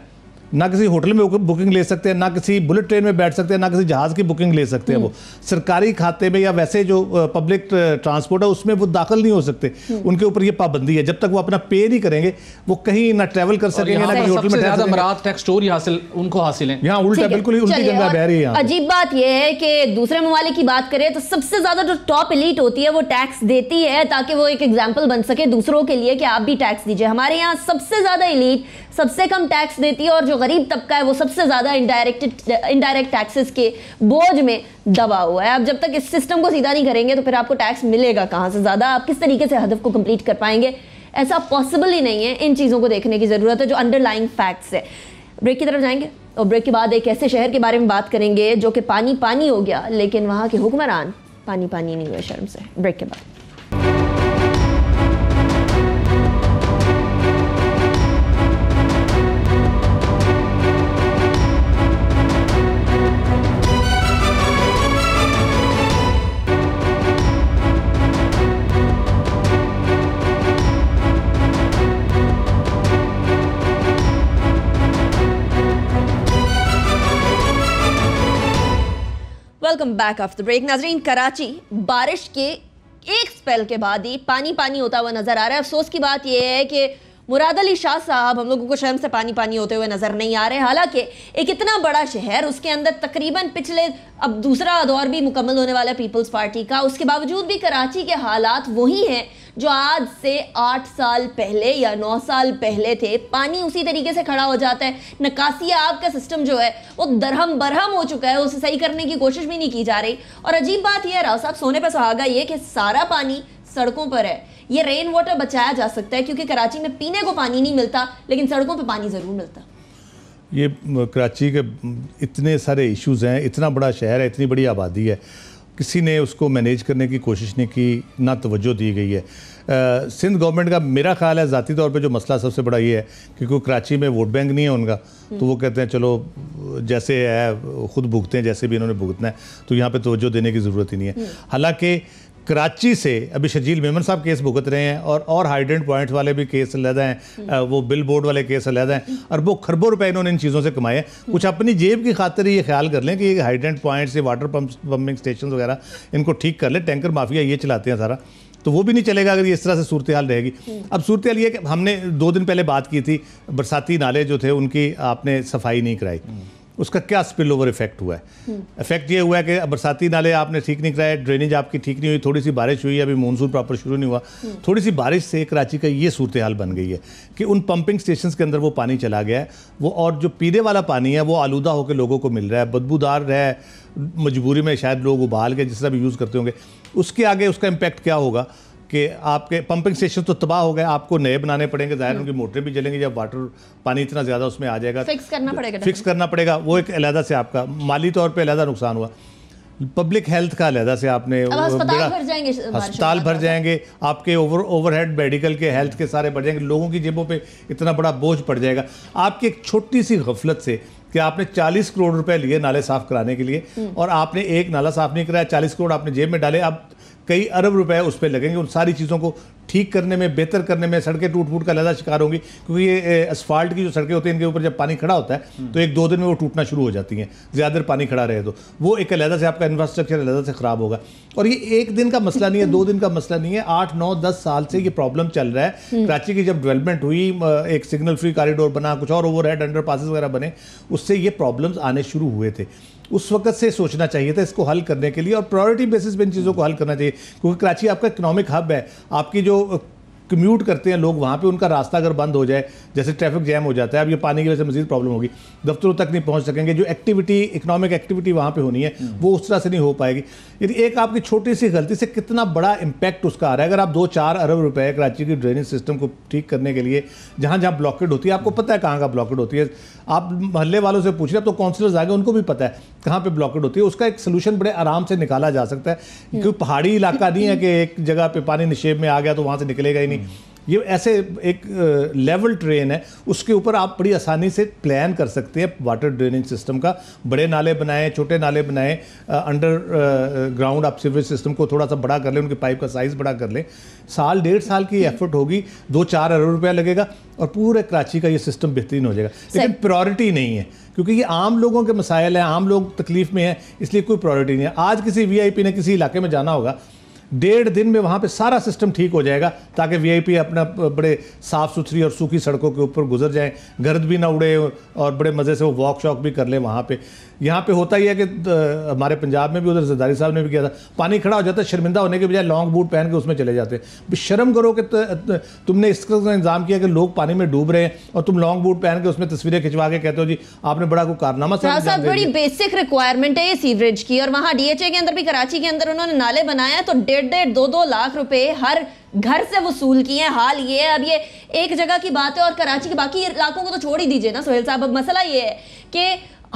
ना किसी होटल में बुकिंग ले सकते हैं ना किसी बुलेट ट्रेन में बैठ सकते हैं ना किसी जहाज़ की बुकिंग ले सकते हैं वो हम्म। सरकारी खाते में या वैसे जो पब्लिक ट्रांसपोर्ट है उसमें वो दाखिल नहीं हो सकते हम्म। उनके ऊपर ये पाबंदी है जब तक वो अपना पे नहीं करेंगे वो कहीं ना ट्रैवल कर सकेंगे ना किसी होटल में उनको हासिल है यहाँ उल्टा बिल्कुल ही उल्टी गंगा बह रही है अजीब बात यह है कि दूसरे ममालिक की बात करें तो सबसे ज़्यादा जो टॉप इलीट होती है वो टैक्स देती है ताकि वो एक एग्जाम्पल बन सके दूसरों के लिए कि आप भी टैक्स दीजिए हमारे यहाँ सबसे ज़्यादा इलीट सबसे कम टैक्स देती है और जो गरीब तबका है वो सबसे ज़्यादा इनडायरेक्ट इनडायरेक्ट टैक्सेस के बोझ में दबा हुआ है आप जब तक इस सिस्टम को सीधा नहीं करेंगे तो फिर आपको टैक्स मिलेगा कहाँ से ज़्यादा आप किस तरीके से हदफ को कंप्लीट कर पाएंगे ऐसा पॉसिबल ही नहीं है इन चीज़ों को देखने की ज़रूरत है जो अंडरलाइंग फैक्ट्स है ब्रेक की तरफ जाएंगे और ब्रेक के बाद एक ऐसे शहर के बारे में बात करेंगे जो कि पानी पानी हो गया लेकिन वहाँ के हुक्मरान पानी पानी नहीं हुए शर्म से ब्रेक के बाद वेलकम बैक आफ्टर ब्रेक नाजरीन कराची बारिश के एक स्पेल के बाद ही पानी पानी होता हुआ नजर आ रहा है अफसोस की बात यह है कि मुराद अली शाह साहब हम लोगों को शर्म से पानी पानी होते हुए नजर नहीं आ रहे हालांकि एक इतना बड़ा शहर उसके अंदर तकरीबन पिछले अब दूसरा दौर भी मुकम्मल होने वाला पीपल्स पार्टी का उसके बावजूद भी कराची के हालात वही हैं जो आज से आठ साल पहले या नौ साल पहले थे पानी उसी तरीके से खड़ा हो जाता है नकासी आग का सिस्टम जो है वो दरहम बरहम हो चुका है उसे सही करने की कोशिश भी नहीं की जा रही और अजीब बात यह राव साहब सोने पर सुहागा ये कि सारा पानी सड़कों पर है ये रेन वाटर बचाया जा सकता है क्योंकि कराची में पीने को पानी नहीं मिलता लेकिन सड़कों पर पानी ज़रूर मिलता ये कराची के इतने सारे इश्यूज़ हैं इतना बड़ा शहर है इतनी बड़ी आबादी है किसी ने उसको मैनेज करने की कोशिश नहीं की ना तोज्जो दी गई है सिंध गवर्नमेंट का मेरा ख्याल है ज़ाती तौर पे जो मसला सबसे बड़ा ये है कि क्योंकि कराची में वोट बैंक नहीं है उनका तो वो कहते हैं चलो जैसे है खुद भुगते हैं जैसे भी इन्होंने भुगतना है तो यहाँ पे तोज्जो देने की ज़रूरत ही नहीं है हम्म। हालांकि कराची से अभी शजील मेमन साहब केस भुगत रहे हैं और और हाइड्रेंट पॉइंट्स वाले भी केस अलहदा हैं वो बिल बोर्ड वाले केस अलहदा हैं और वो खरबों रुपए इन्होंने इन चीज़ों से कमाए हैं कुछ अपनी जेब की खातिर ये ख्याल कर लें कि ये हाइड्रेंट पॉइंट्स ये वाटर पम्प पम्पिंग स्टेशन वगैरह इनको ठीक कर लें टैंकर माफिया ये चलाते हैं सारा तो वो भी नहीं चलेगा अगर ये इस तरह से सूरत हाल रहेगी अब सूरत हाल ये कि हमने दो दिन पहले बात की थी बरसाती नाले जो थे उनकी आपने सफाई नहीं कराई उसका क्या स्पिल ओवर इफेक्ट हुआ है इफेक्ट हम्म। ये हुआ है कि बरसाती नाले आपने ठीक नहीं कराए ड्रेनेज आपकी ठीक नहीं हुई थोड़ी सी बारिश हुई अभी मानसून प्रॉपर शुरू नहीं हुआ हम्म। थोड़ी सी बारिश से कराची का ये सूरत हाल बन गई है कि उन पंपिंग स्टेशन के अंदर वो पानी चला गया है वो और जो पीने वाला पानी है वो आलूदा होकर लोगों को मिल रहा है बदबूदार है मजबूरी में शायद लोग उबाल के जिस तरह भी यूज़ करते होंगे उसके आगे उसका इम्पैक्ट क्या होगा कि आपके पंपिंग स्टेशन तो तबाह हो गए आपको नए बनाने पड़ेंगे जाहिर हम्म। उनकी मोटरें भी जलेंगी जब वाटर पानी इतना ज़्यादा उसमें आ जाएगा फिक्स करना पड़ेगा फिक्स करना पड़ेगा वो एक अलहदा से आपका माली तौर पर अलहदा नुकसान हुआ पब्लिक हेल्थ का अलहदा से आपने अस्पताल भर जाएंगे अस्पताल भर जाएंगे आपके ओवर ओवरहेड मेडिकल के हेल्थ के सारे बढ़ जाएंगे लोगों की जेबों पे इतना बड़ा बोझ पड़ जाएगा आपकी एक छोटी सी गफलत से कि आपने 40 करोड़ रुपए लिए नाले साफ़ कराने के लिए हम्म। और आपने एक नाला साफ़ नहीं कराया 40 करोड़ आपने जेब में डाले अब कई अरब रुपए उस पर लगेंगे उन सारी चीज़ों को ठीक करने में बेहतर करने में सड़कें टूट फूट का लदा शिकार होंगी क्योंकि ये असफाल्ट की जो सड़कें होती हैं इनके ऊपर जब पानी खड़ा होता है हम्म। तो एक दो दिन में वो टूटना शुरू हो जाती हैं ज़्यादा देर पानी खड़ा रहे तो वो एक अलहदा से आपका इंफ्रास्ट्रक्चर अलहदा से ख़राब होगा और ये एक दिन का मसला नहीं है दो दिन का मसला नहीं है आठ नौ दस साल से ये प्रॉब्लम चल रहा है हम्म। कराची की जब डेवलपमेंट हुई एक सिग्नल फ्री कॉरिडोर बना कुछ और ओवर हेड अंडर पासिस वगैरह बने उससे ये प्रॉब्लम्स आने शुरू हुए थे उस वक्त से सोचना चाहिए था इसको हल करने के लिए और प्रायोरिटी बेसिस पे इन चीज़ों को हल करना चाहिए क्योंकि कराची आपका इकोनॉमिक हब है आपकी जो कम्यूट करते हैं लोग वहाँ पे उनका रास्ता अगर बंद हो जाए जैसे ट्रैफिक जैम हो जाता है अब ये पानी की वजह से मजीद प्रॉब्लम होगी दफ्तरों तक नहीं पहुँच सकेंगे जो एक्टिविटी इकनॉमिक एक्टिविटी वहाँ पर होनी है हम्म। वो उस तरह से नहीं हो पाएगी यदि एक आपकी छोटी सी गलती से कितना बड़ा इम्पैक्ट उसका आ रहा है अगर आप दो चार अरब रुपए कराची की ड्रेनेज सिस्टम को ठीक करने के लिए जहाँ जहाँ ब्लॉकेड होती है आपको पता है कहाँ का ब्लॉकेड होती है आप महल्ले वालों से पूछ रहे तो काउंसिलर्स आगे उनको भी पता है कहाँ पर ब्लॉकेड होती है उसका एक सोल्यूशन बड़े आराम से निकाला जा सकता है हम्म। क्योंकि पहाड़ी इलाका नहीं है कि एक जगह पर पानी निशेब में आ गया तो वहाँ से निकलेगा ही नहीं हम्म। ये ऐसे एक लेवल ट्रेन है उसके ऊपर आप बड़ी आसानी से प्लान कर सकते हैं वाटर ड्रेनेज सिस्टम का बड़े नाले बनाएं छोटे नाले बनाएं अंडर ग्राउंड आप सीवरेज सिस्टम को थोड़ा सा बड़ा कर लें उनके पाइप का साइज़ बड़ा कर लें साल डेढ़ साल की एफर्ट हम्म। होगी दो चार अरब रुपया लगेगा और पूरे कराची का ये सिस्टम बेहतरीन हो जाएगा लेकिन प्रायोरिटी नहीं है क्योंकि ये आम लोगों के मसाइल हैं आम लोग तकलीफ़ में हैं इसलिए कोई प्रायोरिटी नहीं है आज किसी वीआईपी ने किसी इलाके में जाना होगा डेढ़ दिन में वहाँ पे सारा सिस्टम ठीक हो जाएगा ताकि वीआईपी अपना बड़े साफ़ सुथरी और सूखी सड़कों के ऊपर गुजर जाएं गर्द भी ना उड़े और बड़े मज़े से वो वॉक शॉक भी कर लें वहाँ पर यहाँ पे होता ही है कि हमारे पंजाब में भी उधर जरदारी साहब ने भी किया था पानी खड़ा हो जाता है शर्मिंदा होने के बजाय लॉन्ग बूट पहन के उसमें चले जाते हैं शर्म करो कि तुमने इस तरह का इंतजाम किया कि लोग पानी में डूब रहे हैं और तुम लॉन्ग बूट पहन के उसमें तस्वीरें खिंचवा के कहते हो जी आपने बड़ा कोई कारनामा साहब बड़ी बेसिक रिक्वायरमेंट है सीवरेज की और वहाँ डी के अंदर भी कराची के अंदर उन्होंने नाले बनाया तो डेढ़ डेढ़ दो दो लाख रुपये हर घर से वसूल किए हैं हाल ये है अब ये एक जगह की बात है और कराची के बाकी इलाकों को तो छोड़ ही दीजिए ना सोहेल साहब अब मसला ये है कि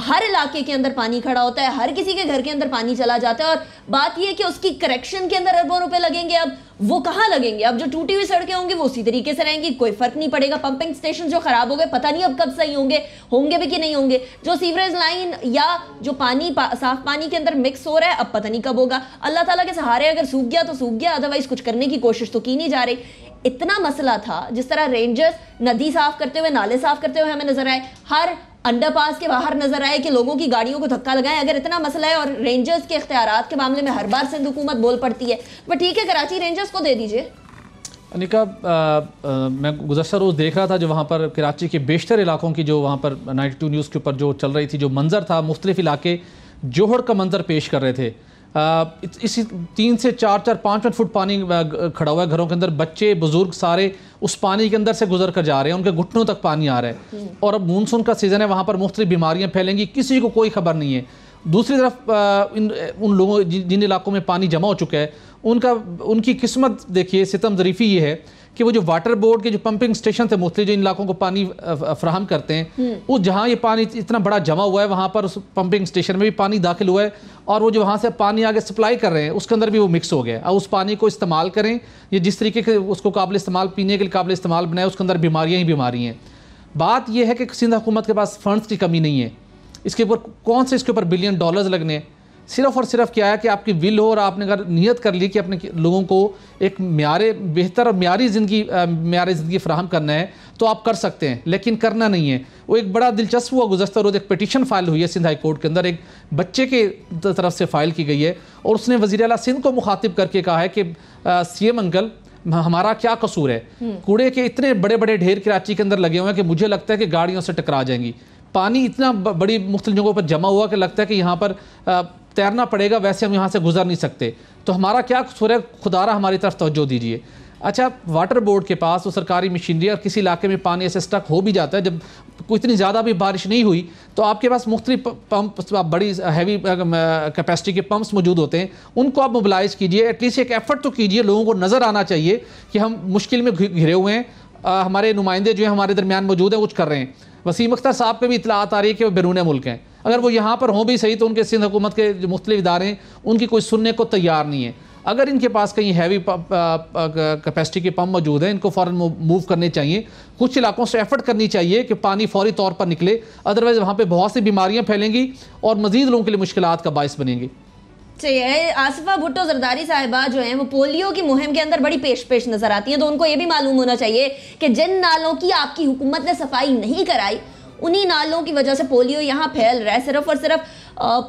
हर इलाके के अंदर पानी खड़ा होता है हर किसी के घर के अंदर पानी चला जाता है और बात यह कि उसकी करेक्शन के अंदर अरबों रुपए लगेंगे अब वो कहाँ लगेंगे अब जो टूटी हुई सड़कें होंगी वो उसी तरीके से रहेंगी कोई फर्क नहीं पड़ेगा पंपिंग स्टेशन जो खराब हो गए पता नहीं अब कब सही होंगे होंगे भी कि नहीं होंगे जो सीवरेज लाइन या जो पानी पा, साफ पानी के अंदर मिक्स हो रहा है अब पता नहीं कब होगा अल्लाह ताला के सहारे अगर सूख गया तो सूख गया अदरवाइज कुछ करने की कोशिश तो की नहीं जा रही इतना मसला था जिस तरह रेंजर्स नदी साफ करते हुए नाले साफ करते हुए हमें नजर आए हर अंडरपास के बाहर नजर आए कि लोगों की गाड़ियों को धक्का लगाएं अगर इतना मसला है और रेंजर्स के इख्तियार के मामले में हर बार सिंध हुकूमत बोल पड़ती है बट तो ठीक है कराची रेंजर्स को दे दीजिए अनिका मैं गुजशत रोज़ देख रहा था जो वहाँ पर कराची के बेशतर इलाकों की जो वहाँ पर नाइन्टी टू न्यूज़ के ऊपर जो चल रही थी जो मंज़र था मुख्तलिफ इलाके जोहर का मंज़र पेश कर रहे थे इसी तीन से चार चार पाँच पाँच फुट पानी खड़ा हुआ है घरों के अंदर बच्चे बुजुर्ग सारे उस पानी के अंदर से गुजर कर जा रहे हैं उनके घुटनों तक पानी आ रहा है हम्म। और अब मानसून का सीज़न है वहाँ पर मुख्तलि बीमारियाँ फैलेंगी किसी को कोई खबर नहीं है दूसरी तरफ इन उन लोगों जिन इलाकों में पानी जमा हो चुका है उनका उनकी किस्मत देखिए सितम जरीफ़ी ये है कि वो जो वाटर बोर्ड के जो पंपिंग स्टेशन थे मोस्टली जो इन इलाकों को पानी फ्राहम करते हैं हम्म। वो जहाँ ये पानी इतना बड़ा जमा हुआ है वहाँ पर उस पंपिंग स्टेशन में भी पानी दाखिल हुआ है और वो जो वहाँ से पानी आगे सप्लाई कर रहे हैं उसके अंदर भी वो मिक्स हो गया अब उस पानी को इस्तेमाल करें ये जिस तरीके के उसको काबिल इस्तेमाल पीने के लिए काबिल इस्तेमाल बनाए उसके अंदर बीमारियाँ ही बीमारी हैं बात यह है कि सिंध हुकूमत के पास फंड्स की कमी नहीं है इसके ऊपर कौन से इसके ऊपर बिलियन डॉलर्स लगने हैं सिर्फ और सिर्फ क्या है कि आपकी विल हो और आपने अगर नीयत कर ली कि अपने लोगों को एक म्यारे बेहतर और म्यारी ज़िंदगी म्यारी ज़िंदगी फ़राहम करना है तो आप कर सकते हैं लेकिन करना नहीं है वो एक बड़ा दिलचस्प हुआ गुजशत रोज़ एक पटिशन फाइल हुई है सिंध हाई कोर्ट के अंदर एक बच्चे के तरफ से फ़ाइल की गई है और उसने वजी अला सिंध को मुखातिब करके कहा है कि सी एम अंकल हमारा क्या कसूर है हम्म। कूड़े के इतने बड़े बड़े ढेर कराची के अंदर लगे हुए हैं कि मुझे लगता है कि गाड़ियों से टकरा जाएंगी पानी इतना बड़ी मुख्तल जगहों पर जमा हुआ कि लगता है कि यहाँ पर तैरना पड़ेगा वैसे हम यहाँ से गुजर नहीं सकते तो हमारा क्या कसूर है खुदारा हमारी तरफ तोज्जो दीजिए अच्छा वाटर बोर्ड के पास तो सरकारी मशीनरी और किसी इलाके में पानी ऐसे स्टक हो भी जाता है जब इतनी ज़्यादा भी बारिश नहीं हुई तो आपके पास मुख्तलि पम्प बड़ी हैवी कैपेसिटी के पंप्स मौजूद होते हैं उनको आप मोबलाइज़ कीजिए एटलीस्ट एक एफ़र्ट तो कीजिए लोगों को नज़र आना चाहिए कि हम मुश्किल में घिरे हुए हैं आ, हमारे नुमाइंदे जो हैं हमारे दरमियान मौजूद हैं कुछ कर रहे हैं वसीम अख्तर साहब पर भी इतलात आ रही है कि वो बैरून मुल्क हैं अगर वो यहाँ पर हों भी सही तो उनके सिंध हुकूमत के जो मुख्तलिफ इदारे उनकी कोई सुनने को तैयार नहीं है अगर इनके पास कहीं हैवी कैपेसिटी के पम्प मौजूद हैं इनको फ़ौर मूव करने चाहिए कुछ इलाकों से एफर्ट करनी चाहिए कि पानी फौरी तौर पर निकले अदरवाइज़ वहाँ पर बहुत सी बीमारियाँ फैलेंगी और मज़ीद लोगों के लिए मुश्किल का बायस बनेंगी चाहिए आसिफा भुट्टो जरदारी साहिबा जो हैं वो पोलियो की मुहिम के अंदर बड़ी पेश पेश नजर आती हैं तो उनको ये भी मालूम होना चाहिए कि जिन नालों की आपकी हुकूमत ने सफाई नहीं कराई उन्हीं नालों की वजह से पोलियो यहाँ फैल रहा है सिर्फ और सिर्फ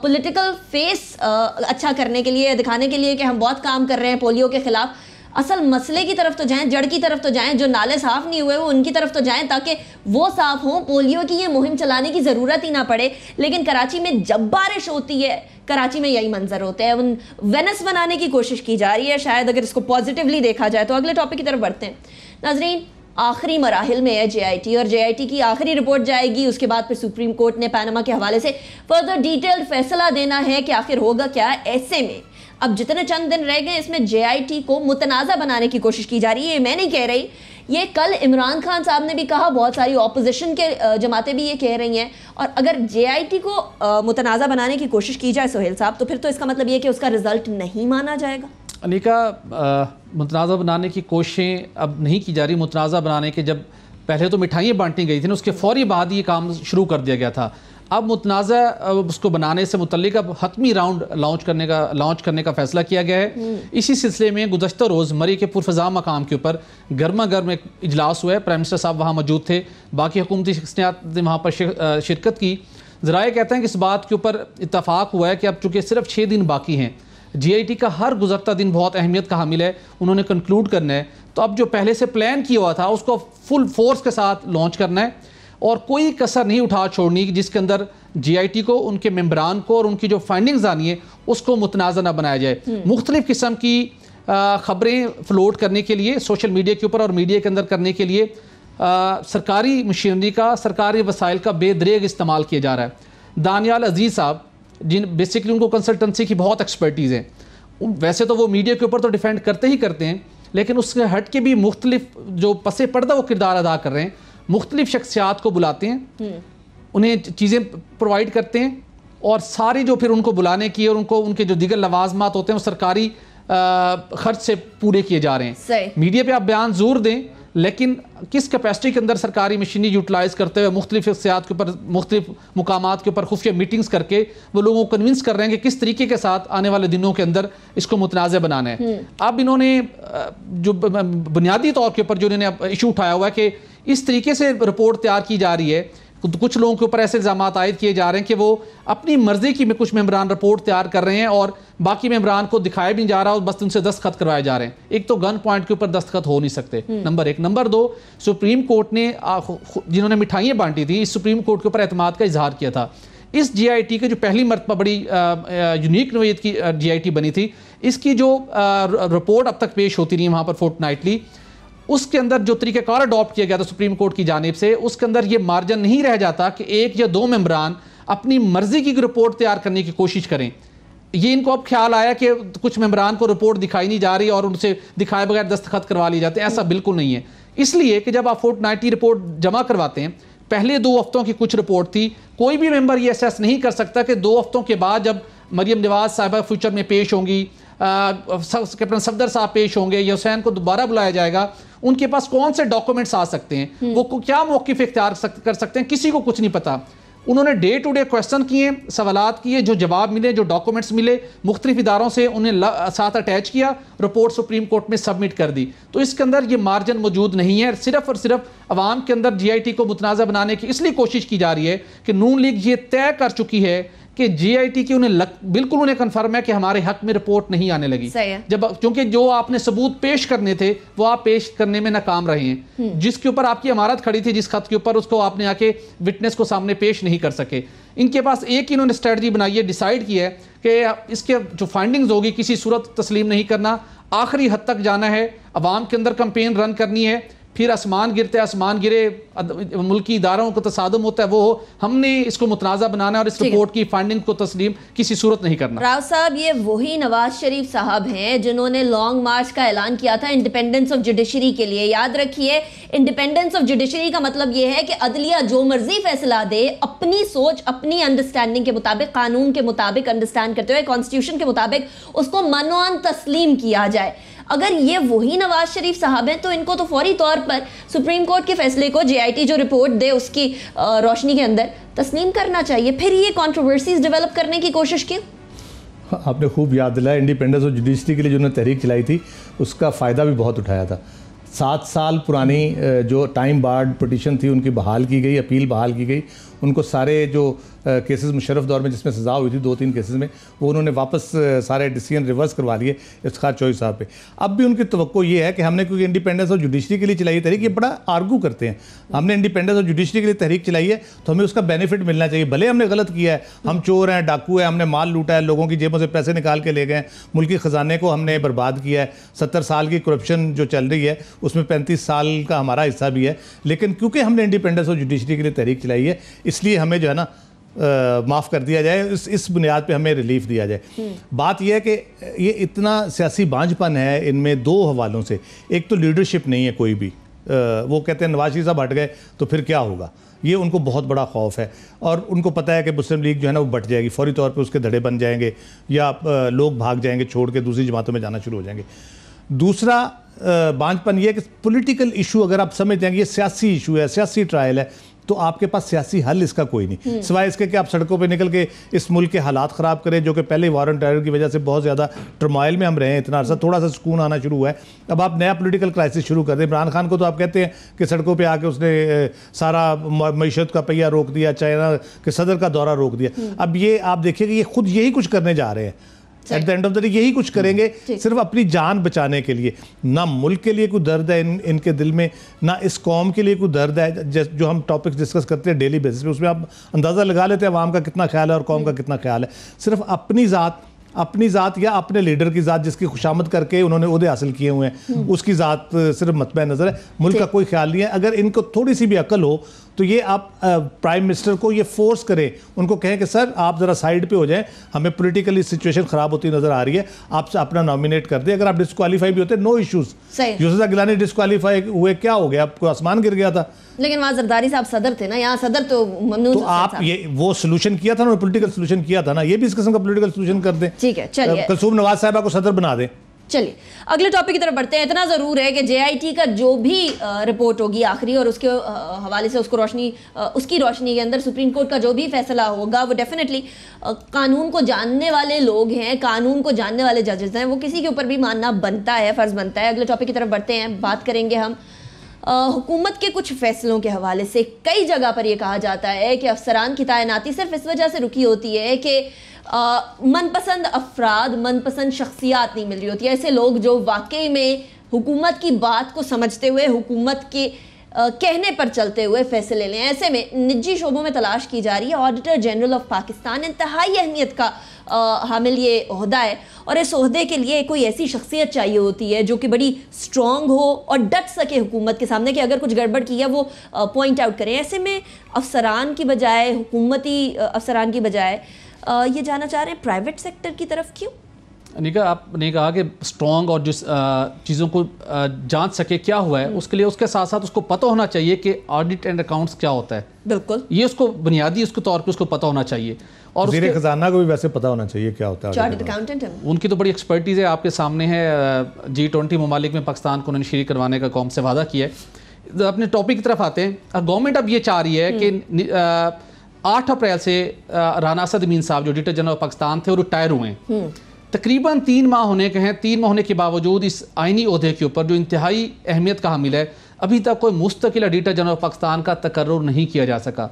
पॉलिटिकल फेस अच्छा करने के लिए दिखाने के लिए कि हम बहुत काम कर रहे हैं पोलियो के खिलाफ असल मसले की तरफ तो जाएं जड़ की तरफ तो जाएं जो नाले साफ नहीं हुए वो उनकी तरफ तो जाएं ताकि वो साफ हों पोलियो की ये मुहिम चलाने की ज़रूरत ही ना पड़े लेकिन कराची में जब बारिश होती है कराची में यही मंजर होते हैं उन वेनस बनाने की कोशिश की जा रही है शायद अगर इसको पॉजिटिवली देखा जाए तो अगले टॉपिक की तरफ बढ़ते हैं नाजरीन आखिरी मराहल में है जे और जे की आखिरी रिपोर्ट जाएगी उसके बाद फिर सुप्रीम कोर्ट ने पैनमा के हवाले से फर्दर डिटेल फैसला देना है कि आखिर होगा क्या ऐसे में अब जितने चंद दिन रह गए इसमें जे को मुतनाज़ा बनाने की कोशिश की जा रही है मैं नहीं कह रही ये कल इमरान खान साहब ने भी कहा बहुत सारी ऑपोजिशन के जमातें भी ये कह रही हैं और अगर जे को मुतनाज़ा बनाने की कोशिश की जाए सोहेल साहब तो फिर तो इसका मतलब ये कि उसका रिज़ल्ट नहीं माना जाएगा अनिका मुतनाज़ा बनाने की कोशिशें अब नहीं की जा रही मुतनाज़ा बनाने के जब पहले तो मिठाइयाँ बांटी गई थी ना उसके फौरी बाद ये काम शुरू कर दिया गया था अब मुतनाज़ा उसको बनाने से मुतलिक अब हतमी राउंड लॉन्च करने का लॉन्च करने का फैसला किया गया है हम्म। इसी सिलसिले में गुजशत रोज़ मरी के पुरफजा मकाम के ऊपर गर्मा गर्म एक इजलास हुआ है प्राइम मिनिस्टर साहब वहाँ मौजूद थे बाकी हुकूमती शख्सियात ने वहाँ पर शिरकत की ज़रा कहते हैं कि इस बात के ऊपर इतफाक़ हुआ है कि अब चूँकि सिर्फ छः दिन बाकी हैं जीआईटी का हर गुजरता दिन बहुत अहमियत का हामिल है उन्होंने कंक्लूड करना है तो अब जो पहले से प्लान किया हुआ था उसको फुल फोर्स के साथ लॉन्च करना है और कोई कसर नहीं उठा छोड़नी जिसके अंदर जीआईटी को उनके मेम्बरान को और उनकी जो फाइंडिंग्स आनी है उसको मुतनाज़ ना बनाया जाए हम्म। मुख्तलिफ़ किस्म की ख़बरें फ्लोट करने के लिए सोशल मीडिया के ऊपर और मीडिया के अंदर करने के लिए आ, सरकारी मशीनरी का सरकारी वसाइल का बेदरेग इस्तेमाल किया जा रहा है दानियाल अजीज़ साहब जिन बेसिकली उनको कंसल्टेंसी की बहुत एक्सपर्टीज़ है वैसे तो वो मीडिया के ऊपर तो डिफेंड करते ही करते हैं लेकिन उसके हट के भी मुख्तलिफ जो पसे पर्दा वो किरदार अदा कर रहे हैं मुख्तलिफ शख्सियात को बुलाते हैं हम्म। उन्हें चीज़ें प्रोवाइड करते हैं और सारी जो फिर उनको बुलाने की और उनको उनके जो दिगर लवाजमात होते हैं वो सरकारी खर्च से पूरे किए जा रहे हैं मीडिया पर आप बयान जोर दें लेकिन किस कैपेसिटी के अंदर सरकारी मशीनी यूटिलाइज़ करते हुए मुख्तलिफ शख्सियात के ऊपर मुख्तलिफ मकाम के ऊपर खुफिया मीटिंग्स करके वो लोगों को कन्विंस कर रहे हैं कि किस तरीके के साथ आने वाले दिनों के अंदर इसको मुतनाज़ बनाना है हम्म। अब इन्होंने जो बुनियादी तौर के ऊपर जो इन्होंने इशू उठाया हुआ है कि इस तरीके से रिपोर्ट तैयार की जा रही है कुछ लोगों के ऊपर ऐसे इल्ज़ाम आयद किए जा रहे हैं कि वो अपनी मर्ज़ी की में कुछ मेम्बरान रिपोर्ट तैयार कर रहे हैं और बाकी मेम्बरान को दिखाया भी नहीं जा रहा और बस उनसे दस्तखत करवाए जा रहे हैं एक तो गन पॉइंट के ऊपर दस्तखत हो नहीं सकते हम्म। नंबर एक नंबर दो सुप्रीम कोर्ट ने जिन्होंने मिठाइयाँ बांटी थी इस सुप्रीम कोर्ट के ऊपर अहतमाद का इजहार किया था इस जीआईटी के जो पहली मरतबा बड़ी यूनिक नोयत की जीआईटी बनी थी इसकी जो रिपोर्ट अब तक पेश होती रही वहाँ पर फोर्ट नाइटली उसके अंदर जो तरीक़ेकार अडॉप्ट किया गया था सुप्रीम कोर्ट की जानब से उसके अंदर ये मार्जन नहीं रह जाता कि एक या दो मम्बरान अपनी मर्ज़ी की रिपोर्ट तैयार करने की कोशिश करें ये इनको अब ख्याल आया कि कुछ मम्बरान को रिपोर्ट दिखाई नहीं जा रही और उनसे दिखाए बगैर दस्तखत करवा लिए जाते ऐसा बिल्कुल नहीं है इसलिए कि जब आप फोर्ट नाइन्टी रिपोर्ट जमा करवाते हैं पहले दो हफ्तों की कुछ रिपोर्ट थी कोई भी मेंबर ये असेस नहीं कर सकता कि दो हफ्तों के बाद जब मरियम नवाज साहबा फ्यूचर में पेश होंगी कैप्टन सफदर साहब पेश होंगे या हुसैन को दोबारा बुलाया जाएगा उनके पास कौन से डॉक्यूमेंट्स आ सकते हैं हम्म। वो क्या मौकफ इख्तियार कर सकते हैं किसी को कुछ नहीं पता उन्होंने डे टू डे क्वेश्चन किए सवाल किए जो जवाब मिले जो डॉक्यूमेंट्स मिले मुख्तलिफ इदारों से उन्हें साथ अटैच किया रिपोर्ट सुप्रीम कोर्ट में सबमिट कर दी तो इसके अंदर ये मार्जिन मौजूद नहीं है सिर्फ और सिर्फ अवाम के अंदर जी आई टी को मुतनाजा बनाने की इसलिए कोशिश की जा रही है कि नून लीग ये तय कर चुकी है कि जीआईटी की उन्हें लग, बिल्कुल उन्हें कंफर्म है कि हमारे हक में रिपोर्ट नहीं आने लगी जब क्योंकि जो आपने सबूत पेश करने थे वो आप पेश करने में नाकाम रहे हैं हम्म। जिसके ऊपर आपकी इमारत खड़ी थी जिस खत के ऊपर उसको आपने आके विटनेस को सामने पेश नहीं कर सके इनके पास एक इन्होंने स्ट्रेटजी बनाई है डिसाइड किया है कि इसके जो फाइंडिंग्स होगी किसी सूरत तस्लीम नहीं करना आखिरी हद तक जाना है अवाम के अंदर कंपेन रन करनी है फिर आसमान गिरते आसमान गिरे मुल्की इदारों को तसादम होता है वो हो हमने इसको मुतनाज़ा बनाना और इस रिपोर्ट की फाइंडिंग को तस्लीम किसी सूरत नहीं करना राव साहब ये वही नवाज शरीफ साहब हैं जिन्होंने लॉन्ग मार्च का ऐलान किया था इंडिपेंडेंस ऑफ जुडिशरी के लिए याद रखिए इंडिपेंडेंस ऑफ जुडिशरी का मतलब ये है कि अदलिया जो मर्जी फैसला दे अपनी सोच अपनी अंडरस्टैंडिंग के मुताबिक कानून के मुताबिक अंडरस्टैंड करते हुए कॉन्स्टिट्यूशन के मुताबिक उसको मनोन तस्लीम किया जाए अगर ये वही नवाज शरीफ साहब हैं तो इनको तो फौरी तौर पर सुप्रीम कोर्ट के फैसले को जे जो रिपोर्ट दे उसकी रोशनी के अंदर तस्लीम करना चाहिए फिर ये कॉन्ट्रोवर्सीज डेवलप करने की कोशिश की हाँ, आपने खूब याद दिलाया इंडिपेंडेंस और जुडिशरी के लिए जो उन्होंने तहरीक चलाई थी उसका फ़ायदा भी बहुत उठाया था सात साल पुरानी जो टाइम बार्ड पटिशन थी उनकी बहाल की गई अपील बहाल की गई उनको सारे जो केसेस मुशरफ दौर में जिसमें सज़ा हुई थी दो तीन केसेस में वो उन्होंने वापस सारे डिसीजन रिवर्स करवा लिए इफ्तार चौहरी साहब पे अब भी उनकी तो ये है कि हमने क्योंकि इंडिपेंडेंस और जुडिशरी के लिए चलाई तहरीक ये बड़ा आर्गू करते हैं हमने इंडिपेंडेंस और जुडिशरी के लिए तहरीक चलाई है तो हमें उसका बेनिफिट मिलना चाहिए भले हमने गलत किया है हम चोर हैं डाकू हैं हमने माल लूटा है लोगों की जेबों से पैसे निकाल के ले गए मुल्की ख़जाने को हमने बर्बाद किया है सत्तर साल की करप्शन जो चल रही है उसमें पैंतीस साल का हमारा हिस्सा भी है लेकिन क्योंकि हमने इंडिपेंडेंस और जुडिशरी के लिए तहरीक चलाई है इसलिए हमें जो है ना माफ़ कर दिया जाए इस इस बुनियाद पे हमें रिलीफ दिया जाए हम्म। बात यह है कि ये इतना सियासी बांझपन है इनमें दो हवालों से एक तो लीडरशिप नहीं है कोई भी आ, वो कहते हैं नवाज साहब हट गए तो फिर क्या होगा ये उनको बहुत बड़ा खौफ है और उनको पता है कि मुस्लिम लीग जो है ना वो बट जाएगी फौरी तौर पर उसके धड़े बन जाएंगे या लोग भाग जाएंगे छोड़ के दूसरी जमातों में जाना शुरू हो जाएंगे दूसरा बांझपन ये कि पोलिटिकल इशू अगर आप समझ जाएंगे ये सियासी इशू है सियासी ट्रायल है तो आपके पास सियासी हल इसका कोई नहीं हम्म। सिवाय इसके कि आप सड़कों पर निकल के इस मुल्क के हालात ख़राब करें जो कि पहले वारंट टेरर की वजह से बहुत ज़्यादा ट्रमाइल में हम रहे हैं इतना अर्सा थोड़ा सा सुकून आना शुरू हुआ है अब आप नया पोलिटिकल क्राइसिस शुरू कर दें इमरान खान को तो आप कहते हैं कि सड़कों पर आके उसने सारा मीशत का पहिया रोक दिया चाइना के सदर का दौरा रोक दिया हम्म। अब ये आप देखिए कि ये खुद यही कुछ करने जा रहे हैं at the end of the day यही कुछ करेंगे hmm. सिर्फ अपनी जान बचाने के लिए ना मुल्क के लिए कोई दर्द है इन इनके दिल में ना इस कौम के लिए कोई दर्द है जो हम टॉपिक्स डिस्कस करते हैं डेली बेसिस पे उसमें आप अंदाज़ा लगा लेते हैं आवाम का कितना ख्याल है और कौम का hmm. कितना ख्याल है सिर्फ अपनी ज़ात अपनी ज़ात या अपने लीडर की ज़ात जिसकी खुशामद करके उन्होंने उहदे हासिल किए हुए हैं hmm. उसकी ज़ात सिर्फ मतब नज़र है मुल्क का कोई ख्याल नहीं है अगर इनको थोड़ी सी भी अकल हो तो ये आप प्राइम मिनिस्टर को ये फोर्स करें उनको कहें कि सर आप ज़रा साइड पे हो जाएं हमें पोलिटिकली सिचुएशन ख़राब होती नज़र आ रही है आप अपना नॉमिनेट कर दें अगर आप डिस्कालीफाई भी होते नो इशूज़ यूसुजा गिलानी डिस्कालीफाई हुए क्या हो गया आपको आसमान गिर गया था लेकिन वहाँ जरदारी साहब सदर थे ना यहाँ सदर तो तो आप ये वो सोल्यूशन किया था ना पोलिटिकल सोल्यूशन किया था ना ये भी इस किस्म का पोलिटिकल सोल्यूशन कर दें ठीक है कसूम नवाज साहबा को सदर बना दें चलिए अगले टॉपिक की तरफ बढ़ते हैं इतना ज़रूर है कि जे का जो भी रिपोर्ट होगी आखिरी और उसके हवाले से उसको रोशनी उसकी रोशनी के अंदर सुप्रीम कोर्ट का जो भी फैसला होगा वो डेफिनेटली कानून को जानने वाले लोग हैं कानून को जानने वाले जजेस हैं वो किसी के ऊपर भी मानना बनता है फ़र्ज़ बनता है अगले टॉपिक की तरफ बढ़ते हैं बात करेंगे हम हुकूमत के कुछ फैसलों के हवाले से कई जगह पर यह कहा जाता है कि अफसरान की तैनाती सिर्फ इस वजह से रुकी होती है कि मनपसंद अफराद मनपसंद शख्सियात नहीं मिल रही होती ऐसे लोग जो वाकई में हुकूमत की बात को समझते हुए हुकूमत के कहने पर चलते हुए फैसले लें ऐसे में निजी शोबों में तलाश की जा रही है ऑडिटर जनरल ऑफ पाकिस्तान इंतहाई अहमियत का हामिल ये अहदा है और इस अहदे के लिए कोई ऐसी शख्सियत चाहिए होती है जो कि बड़ी स्ट्रॉन्ग हो और डट सके हुकूमत के सामने कि अगर कुछ गड़बड़ की है वो पॉइंट आउट करें ऐसे में अफसरान की बजाय हुकूमती अफसरान की बजाय ये जाना चाह रहे हैं प्राइवेट सेक्टर की तरफ क्यों अनिका आपने कहा कि स्ट्रॉन्ग और जिस चीज़ों को जांच सके क्या हुआ है हम्म। उसके लिए उसके साथ साथ उसको पता होना चाहिए कि ऑडिट एंड अकाउंट्स क्या होता है बिल्कुल ये उसको बुनियादी उसके तौर पे उसको पता होना चाहिए और उसके खजाना को भी वैसे पता होना चाहिए क्या होता है उनकी तो बड़ी एक्सपर्टीज़ है आपके सामने है जी ट्वेंटी ममालिक में पाकिस्तान को उन्होंने शरीक करवाने का कौम से वादा किया है तो अपने टॉपिक की तरफ आते हैं गवर्नमेंट अब ये चाह रही है हम्म। कि आठ अप्रैल से राना असद मीन साहब जो डिटर जनरल ऑफ पाकिस्तान थे वो रिटायर हुए हम्म। तकरीबन तीन माह होने के हैं तीन माह होने के बावजूद इस आइनी अहदे के ऊपर जो इंतहाई अहमियत का हामिल है अभी तक कोई मुस्तकिल एडिटर जनरल ऑफ पाकिस्तान का तकर नहीं किया जा सका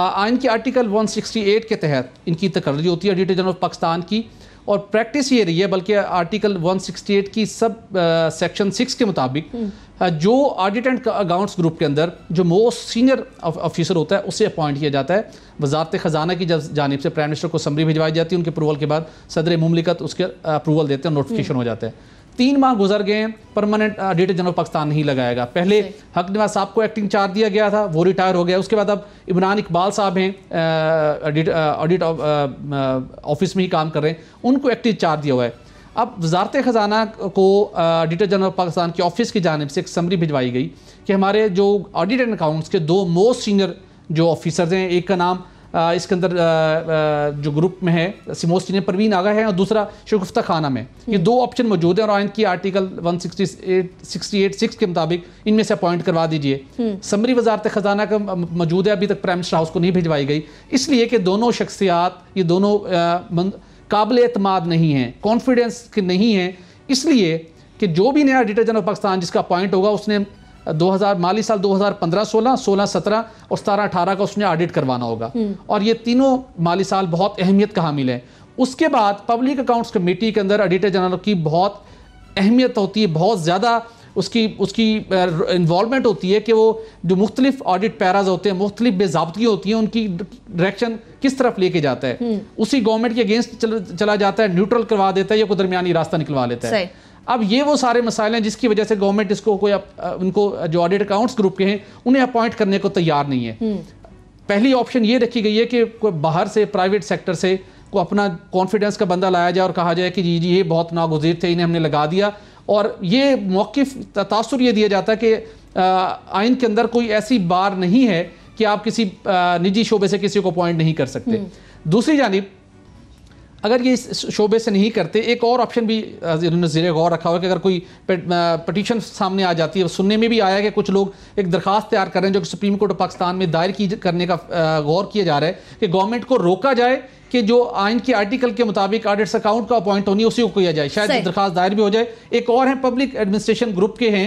आइन के आर्टिकल 168 के तहत इनकी तकर्री होती है एडिटर जनरल ऑफ पाकिस्तान की और प्रैक्टिस ये रही है बल्कि आर्टिकल 168 की सब सेक्शन सिक्स के मुताबिक हम्म। जो ऑडिट एंड अकाउंट्स ग्रुप के अंदर जो मोस्ट सीनियर ऑफिसर होता है उसे अपॉइंट किया जाता है वजारत ख़जाना की जानब से प्राइम मिनिस्टर को समरी भिजवाई जाती है उनके अप्रूवल के बाद सदर ममलिकत उसके अप्रूवल देते हैं नोटिफिकेशन हो जाता है तीन माह गुजर गए हैं परमानेंट एडिटर जनरल पाकिस्तान नहीं लगाएगा पहले हक नवाज साहब को एक्टिंग चार्ज दिया गया था वो रिटायर हो गया उसके बाद अब इमरान इकबाल साहब हैं audit uh, office uh, uh, में ही काम कर रहे हैं उनको एक्टिंग चार्ज दिया हुआ है अब वजारत ख़जाना को ऑडिटर जनरल पाकिस्तान की ऑफिस की जानब से एक समरी भिजवाई गई कि हमारे जो ऑडिट एंड अकाउंट्स के दो मोस्ट सीनियर जो ऑफिसर्स हैं एक का नाम इसके अंदर जो ग्रुप में है सिमोस ने परवीन आगा है और दूसरा शगुफ्ता खाना में ये हम्म। दो ऑप्शन मौजूद है और आयन की आर्टिकल वन सिक्स के मुताबिक इनमें से अपॉइंट करवा दीजिए हम्म। समरी वजारत खजाना का मौजूद है अभी तक प्राइम मिनिस्टर हाउस को नहीं भिजवाई गई इसलिए कि दोनों शख्सियात ये दोनों काबिल अतमाद नहीं हैं कॉन्फिडेंस के नहीं हैं इसलिए कि जो भी नया एडिटर जनरल पाकिस्तान जिसका अपॉइंट होगा उसने 2000 माली साल 2015 16 16 17 और सतारह अठारह का उसने ऑडिट करवाना होगा हम्म। और ये तीनों माली साल बहुत अहमियत का हामिल है उसके बाद पब्लिक अकाउंट्स कमेटी के अंदर ऑडिटर जनरल की बहुत अहमियत होती है बहुत ज़्यादा उसकी उसकी इन्वॉलमेंट होती है कि वो जो मुख्तलिफ ऑडिट पैराज होते हैं मुख्तलिफ बेजाबतगी होती हैं उनकी डायरेक्शन किस तरफ लेके जाता है हम्म। उसी गवर्नमेंट के अगेंस्ट चला जाता है न्यूट्रल करवा देता है या कोई दरमिया रास्ता निकलवा लेता है अब ये वो सारे मसाइल हैं जिसकी वजह से गवर्नमेंट इसको कोई उनको जो ऑडिट अकाउंट्स ग्रुप के हैं उन्हें अपॉइंट करने को तैयार नहीं है हम्म। पहली ऑप्शन ये रखी गई है कि कोई बाहर से प्राइवेट सेक्टर से को अपना कॉन्फिडेंस का बंदा लाया जाए और कहा जाए कि जी जी ये बहुत नागुजीर थे इन्हें हमने लगा दिया और ये मौकफ तासर ये दिया जाता है कि आइन के अंदर कोई ऐसी बार नहीं है कि आप किसी निजी शोबे से किसी को अपॉइंट नहीं कर सकते हम्म। दूसरी जानब अगर ये इस शोबे से नहीं करते एक और ऑप्शन भी इन्होंने जेर गौर रखा हुआ कि अगर कोई पटिशन सामने आ जाती है सुनने में भी आया कि कुछ लोग एक दरख्वास्त तैयार कर रहे हैं जो कि सुप्रीम कोर्ट ऑफ पाकिस्तान में दायर की करने का गौर किया जा रहा है कि गवर्नमेंट को रोका जाए कि जो आइन के आर्टिकल के मुताबिक ऑडिट्स अकाउंट का अपॉइंट होनी उसी को किया जाए शायद दरख्वास्त दायर भी हो जाए एक और हैं पब्लिक एडमिनिस्ट्रेशन ग्रुप के हैं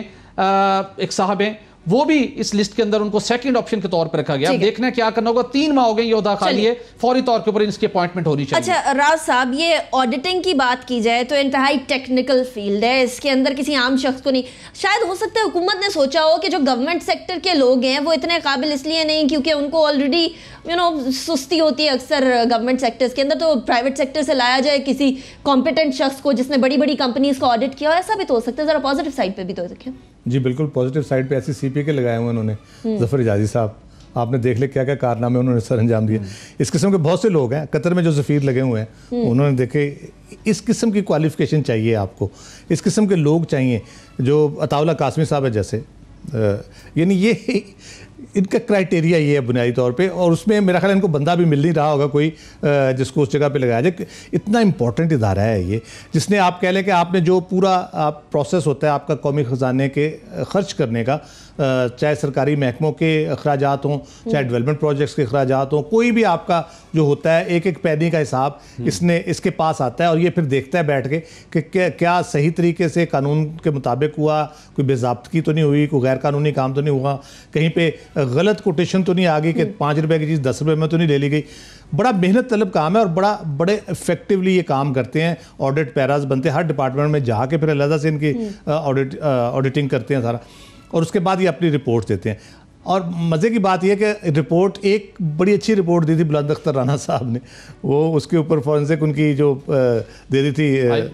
एक साहब हैं वो भी इस लिस्ट के अंदर उनको सेकंड ऑप्शन के तौर पर रखा गया देखना क्या करना होगा तीन माह हो गए योदा खाली है फौरी तौर के ऊपर इनकी अपॉइंटमेंट होनी चाहिए अच्छा राव साहब ये ऑडिटिंग की बात की जाए तो इंतहाई टेक्निकल फील्ड है इसके अंदर किसी आम शख्स को नहीं शायद हो सकता है हुकूमत ने सोचा हो कि जो गवर्नमेंट सेक्टर के लोग हैं वो इतने काबिल इसलिए नहीं क्योंकि उनको ऑलरेडी यू नो सुस्ती होती है अक्सर गवर्नमेंट सेक्टर्स के अंदर तो प्राइवेट सेक्टर से लाया जाए किसी कॉम्पिटेंट शख्स को जिसने बड़ी बड़ी कंपनीज को ऑडिट किया हो ऐसा भी तो हो सकता है ज़रा पॉजिटिव साइड पर भी तो हो सकता है जी बिल्कुल पॉजिटिव साइड पे ऐसी सी के लगाए हुए उन्होंने हम्म। जफर एजाजी साहब आपने देख लिया क्या क्या कारनामे उन्होंने सर अंजाम दिए हम्म। इस किस्म के बहुत से लोग हैं कतर में जो जफीर लगे हुए हैं हम्म। उन्होंने देखे इस किस्म की क्वालिफिकेशन चाहिए आपको इस किस्म के लोग चाहिए जो अताउला कासमी साहब है जैसे यानी ये इनका क्राइटेरिया ये है बुनियादी तौर पे और उसमें मेरा ख्याल इनको बंदा भी मिल नहीं रहा होगा कोई जिसको उस जगह पे लगाया जाए इतना इंपॉर्टेंट इदारा है ये जिसने आप कह लें कि आपने जो पूरा आप प्रोसेस होता है आपका कौमी ख़जाने के खर्च करने का चाहे सरकारी महकमों के अखराज हों चाहे डेवलपमेंट हम्म। प्रोजेक्ट्स के अखराज हों कोई भी आपका जो होता है एक एक पैदी का हिसाब हम्म। इसने इसके पास आता है और ये फिर देखता है बैठ के कि क्या सही तरीके से कानून के मुताबिक हुआ कोई बेजाबतगी तो नहीं हुई कोई गैर कानूनी काम तो नहीं हुआ कहीं पर गलत कोटेशन तो नहीं आ गई कि हम्म। पाँच रुपये की चीज़ दस रुपये में तो नहीं ले ली गई बड़ा मेहनत तलब काम है और बड़ा बड़े इफेक्टिवली ये काम करते हैं ऑडिट पैराज बनते हैं हर डिपार्टमेंट में जाके फिर अलहदा से इनकी ऑडिट ऑडिटिंग करते हैं सारा और उसके बाद ये अपनी रिपोर्ट देते हैं और मज़े की बात यह कि रिपोर्ट एक बड़ी अच्छी रिपोर्ट दी थी बुलंद अख्तर राना साहब ने वो उसके ऊपर फॉरेंसिक उनकी जो दे दी थी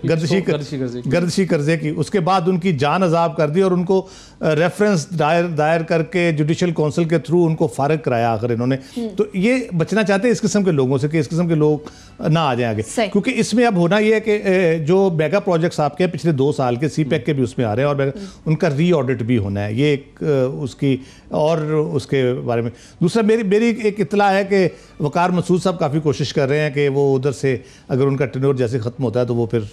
गर्दशी तो गर्दशी कर्जे की उसके बाद उनकी जान अजाब कर दी और उनको रेफरेंस दायर दायर करके जुडिशल काउंसिल के थ्रू उनको फारग कराया अगर इन्होंने हम्म। तो ये बचना चाहते हैं इस किस्म के लोगों से कि इस किस्म के लोग ना आ जाए आगे क्योंकि इसमें अब होना यह है कि जो मेगा प्रोजेक्ट्स आपके पिछले दो साल के सी e हम्म। के भी उसमें आ रहे हैं और हम्म। उनका री ऑडिट भी होना है ये एक उसकी और उसके बारे में दूसरा मेरी मेरी एक इतला है कि वकार मसूद साहब काफ़ी कोशिश कर रहे हैं कि वो उधर से अगर उनका टनोर जैसे ख़त्म होता है तो वो फिर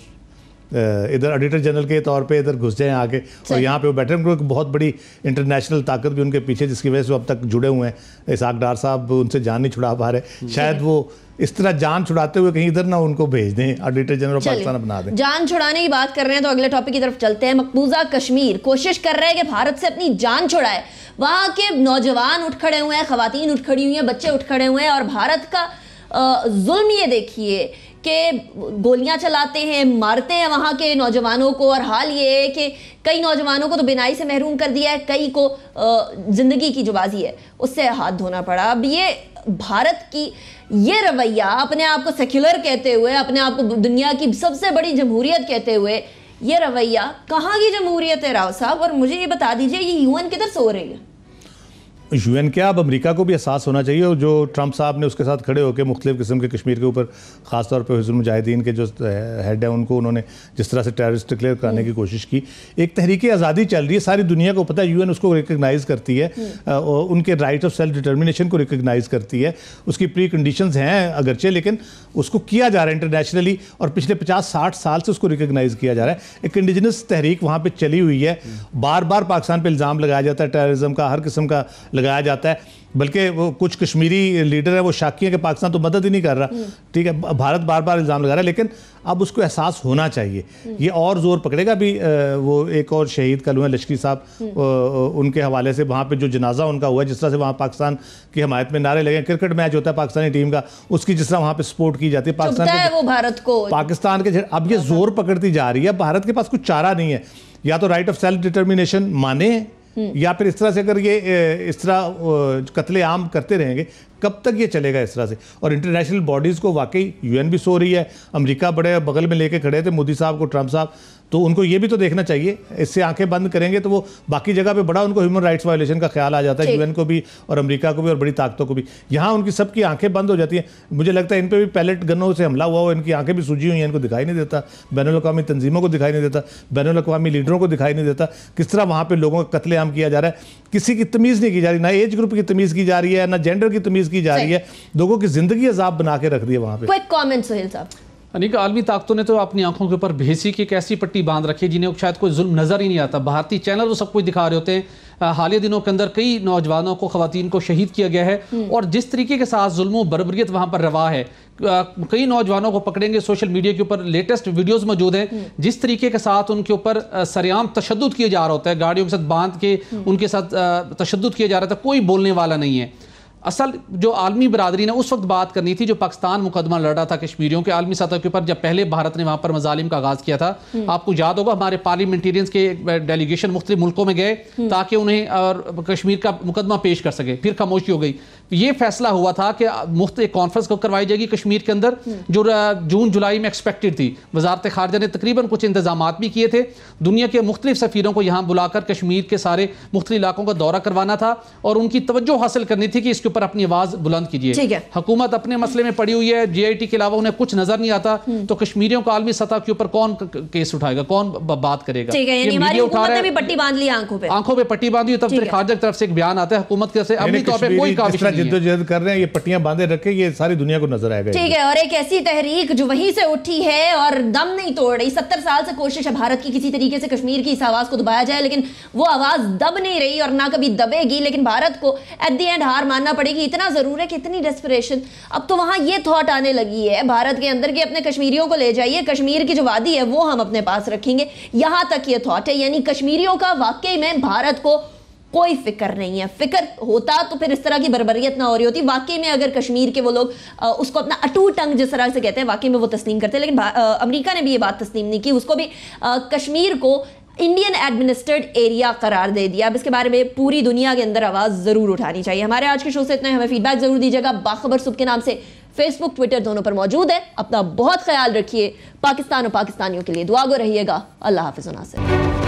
इधर एडिटर जनरल के तौर पे इधर घुस जाएं आके और यहाँ पे वो बैठे उनको बहुत बड़ी इंटरनेशनल ताकत भी उनके पीछे जिसकी वजह से अब तक जुड़े हुए हैं इसाक डार साहब उनसे जान नहीं छुड़ा पा रहे शायद वो इस तरह जान छुड़ाते हुए कहीं इधर ना उनको भेज दें ऑडिटर जनरल पाकिस्तान अपना दें जान छुड़ाने की बात कर रहे हैं तो अगले टॉपिक की तरफ चलते हैं मकबूजा कश्मीर कोशिश कर रहे हैं कि भारत से अपनी जान छुड़ाए वहाँ के नौजवान उठ खड़े हुए हैं खवतन उठ खड़ी हुई हैं बच्चे उठ खड़े हुए हैं और भारत का जुल्म ये देखिए कि गोलियां चलाते हैं मारते हैं वहाँ के नौजवानों को और हाल ये है कि कई नौजवानों को तो बिनाई से महरूम कर दिया है कई को ज़िंदगी की जो बाजी है उससे हाथ धोना पड़ा अब ये भारत की ये रवैया अपने आप को सेक्युलर कहते हुए अपने आप को दुनिया की सबसे बड़ी जमहूरियत कहते हुए ये रवैया कहाँ की जमहूरियत है राव साहब और मुझे ये बता दीजिए ये यूएन किधर सो रही है यूएन क्या अब अमेरिका को भी एहसास होना चाहिए और जो ट्रंप साहब ने उसके साथ खड़े होकर मुख्तु किस्म के कश्मीर के ऊपर खासतौर पर हजर मुजाहिदीन के जो हेड है उनको उन्होंने जिस तरह से टेररिस्ट डिक्लेयर करने की कोशिश की एक तहरीक आज़ादी चल रही है सारी दुनिया को पता है एन उसको रिकगनाइज़ करती है और हम्म। उनके राइट ऑफ सेल्फ डिटर्मिनेशन को रिकगनाइज़ करती है उसकी प्री कंडीशन हैं अगरचे लेकिन उसको किया जा रहा है इंटरनेशनली और पिछले पचास साठ साल से उसको रिकगनाइज़ किया जा रहा है एक इंडिजनस तहरीक वहाँ पर चली हुई है हम्म। बार बार पाकिस्तान पर इल्ज़ाम लगाया जाता है टेररिज्म का हर किस्म का लगाया जाता है बल्कि वो कुछ कश्मीरी लीडर है वो शाकी है कि पाकिस्तान तो मदद ही नहीं कर रहा हम्म। ठीक है भारत बार बार इल्ज़ाम लगा रहा है लेकिन अब उसको एहसास होना चाहिए हम्म। ये और ज़ोर पकड़ेगा भी वो एक और शहीद का है लश्की साहब हम्म। उनके हवाले से वहाँ पे जो जनाजा उनका हुआ जिस तरह से वहाँ पाकिस्तान की हमायत में नारे लगे क्रिकेट मैच होता है पाकिस्तानी टीम का उसकी जिस तरह वहाँ पर सपोर्ट की जाती है पाकिस्तान पाकिस्तान के अब ये हाँ। ज़ोर पकड़ती जा रही है भारत के पास कुछ चारा नहीं है या तो राइट ऑफ सेल्फ डिटर्मिनेशन माने हम्म। या फिर इस तरह से अगर ये इस तरह कत्ले आम करते रहेंगे कब तक ये चलेगा इस तरह से और इंटरनेशनल बॉडीज़ को वाकई यूएन भी सो रही है अमेरिका बड़े बगल में लेके खड़े थे तो मोदी साहब को ट्रंप साहब तो उनको ये भी तो देखना चाहिए इससे आंखें बंद करेंगे तो वो बाकी जगह पे बड़ा उनको ह्यूमन राइट्स वायोलेशन का ख्याल आ जाता है यूएन को भी और अमेरिका को भी और बड़ी ताकतों को भी यहाँ उनकी सबकी आंखें बंद हो जाती हैं मुझे लगता है इन पर भी पैलेट गनों से हमला हुआ हो इनकी आंखें भी सूझी हुई हैं इनको दिखाई नहीं देता बैन अवी तनजीमों को दिखाई नहीं देता बैन अवी लीडरों को दिखाई नहीं देता किस तरह वहाँ पर लोगों का कत्लेआम किया जा रहा है किसी की तमीज़ नहीं की जा रही ना एज ग्रुप की तमीज़ की जा रही है ना जेंडर की तमीज़ की जा रही है लोगों की ज़िंदगी अजाब बना के रख रही है वहाँ पर कॉमेंट सुहेल साहब अनेक आलमी ताकतों ने तो अपनी आंखों के ऊपर भेसी की कैसी पट्टी बांध रखी है जिन्हें शायद कोई जुल्म नज़र ही नहीं आता भारतीय चैनल वो तो सब कुछ दिखा रहे होते हैं हालिया दिनों के अंदर कई नौजवानों को खातन को शहीद किया गया है हम्म। और जिस तरीके के साथ जुल्म बरबरीत वहाँ पर रवा है कई नौजवानों को पकड़ेंगे सोशल मीडिया के ऊपर लेटेस्ट वीडियोस मौजूद हैं हम्म। जिस तरीके के साथ उनके ऊपर सरेआम तशद किया जा रहा होता है गाड़ियों के साथ बांध के हम्म। उनके साथ तशद किया जा रहा था कोई बोलने वाला नहीं है असल जो आलमी बरदरी ने उस वक्त बात करनी थी जो पाकिस्तान मुकदमा लड़ रहा था कश्मीरियों के आलमी सतह के ऊपर जब पहले भारत ने वहाँ पर मजालिम का आगाज़ किया था हम्म। आपको याद होगा हमारे पार्लियामेंटेरियंस के डेलीगेशन मुख्तु मुल्कों में गए हम्म। ताकि उन्हें और कश्मीर का मुकदमा पेश कर सके फिर खामोशी हो गई ये फैसला हुआ था कि मुफ्त एक कॉन्फ्रेंस को करवाई जाएगी कश्मीर के अंदर जो जून जुलाई में एक्सपेक्टेड थी वजारत खारजा ने तकरीबन कुछ इंतजाम भी किए थे दुनिया के मुख्तलिफ सफ़ीरों को यहाँ बुलाकर कश्मीर के सारे मुख्त इलाकों का दौरा करवाना था और उनकी तवज्जो हासिल करनी थी कि इसके ऊपर अपनी आवाज़ बुलंद कीजिए हुकूमत अपने मसले में पड़ी हुई है जे आई टी के अलावा उन्हें कुछ नज़र नहीं आता हम्म। तो कश्मीरियों को आलमी सतह के ऊपर कौन केस उठाएगा कौन बात करेगा आंखों पर पट्टी बांधी हुई तब खारजा की तरफ से एक बयान आता है हुकूमत की तरफ से तौर पर कोई काबिश जिद्दोजहद कर रहे हैं ये पट्टियां बांधे रखे ये सारी दुनिया को नजर आएगा ठीक है और एक ऐसी तहरीक जो वहीं से उठी है और दम नहीं तोड़ रही सत्तर साल से कोशिश है भारत की किसी तरीके से कश्मीर की इस आवाज को दबाया जाए लेकिन वो आवाज दब नहीं रही और ना कभी दबेगी लेकिन भारत को एट दी एंड हार मानना पड़ेगी इतना जरूर है कि इतनी डेस्परेशन अब तो वहां ये थॉट आने लगी है भारत के अंदर के अपने कश्मीरियों को ले जाइए कश्मीर की जो वादी है वो हम अपने पास रखेंगे यहां तक ये थॉट है यानी कश्मीरियों का वाकई में भारत को कोई फिक्र नहीं है फिक्र होता तो फिर इस तरह की बरबरीत ना हो रही होती वाकई में अगर कश्मीर के वो लोग उसको अपना अटूट अंग जिस तरह से कहते हैं वाकई में वो तस्लीम करते हैं लेकिन अमरीका ने भी ये बात तस्लीम नहीं की उसको भी आ, कश्मीर को इंडियन एडमिनिस्ट्रेड एरिया करार दे दिया अब इसके बारे में पूरी दुनिया के अंदर आवाज़ ज़रूर उठानी चाहिए हमारे आज के शो से इतना हमें फीडबैक ज़रूर दीजिएगा बाखबर सुब के नाम से फेसबुक ट्विटर दोनों पर मौजूद है अपना बहुत ख्याल रखिए पाकिस्तान और पाकिस्तानियों के लिए दुआ गो रहिएगा अल्लाह हाफिज़ नासिर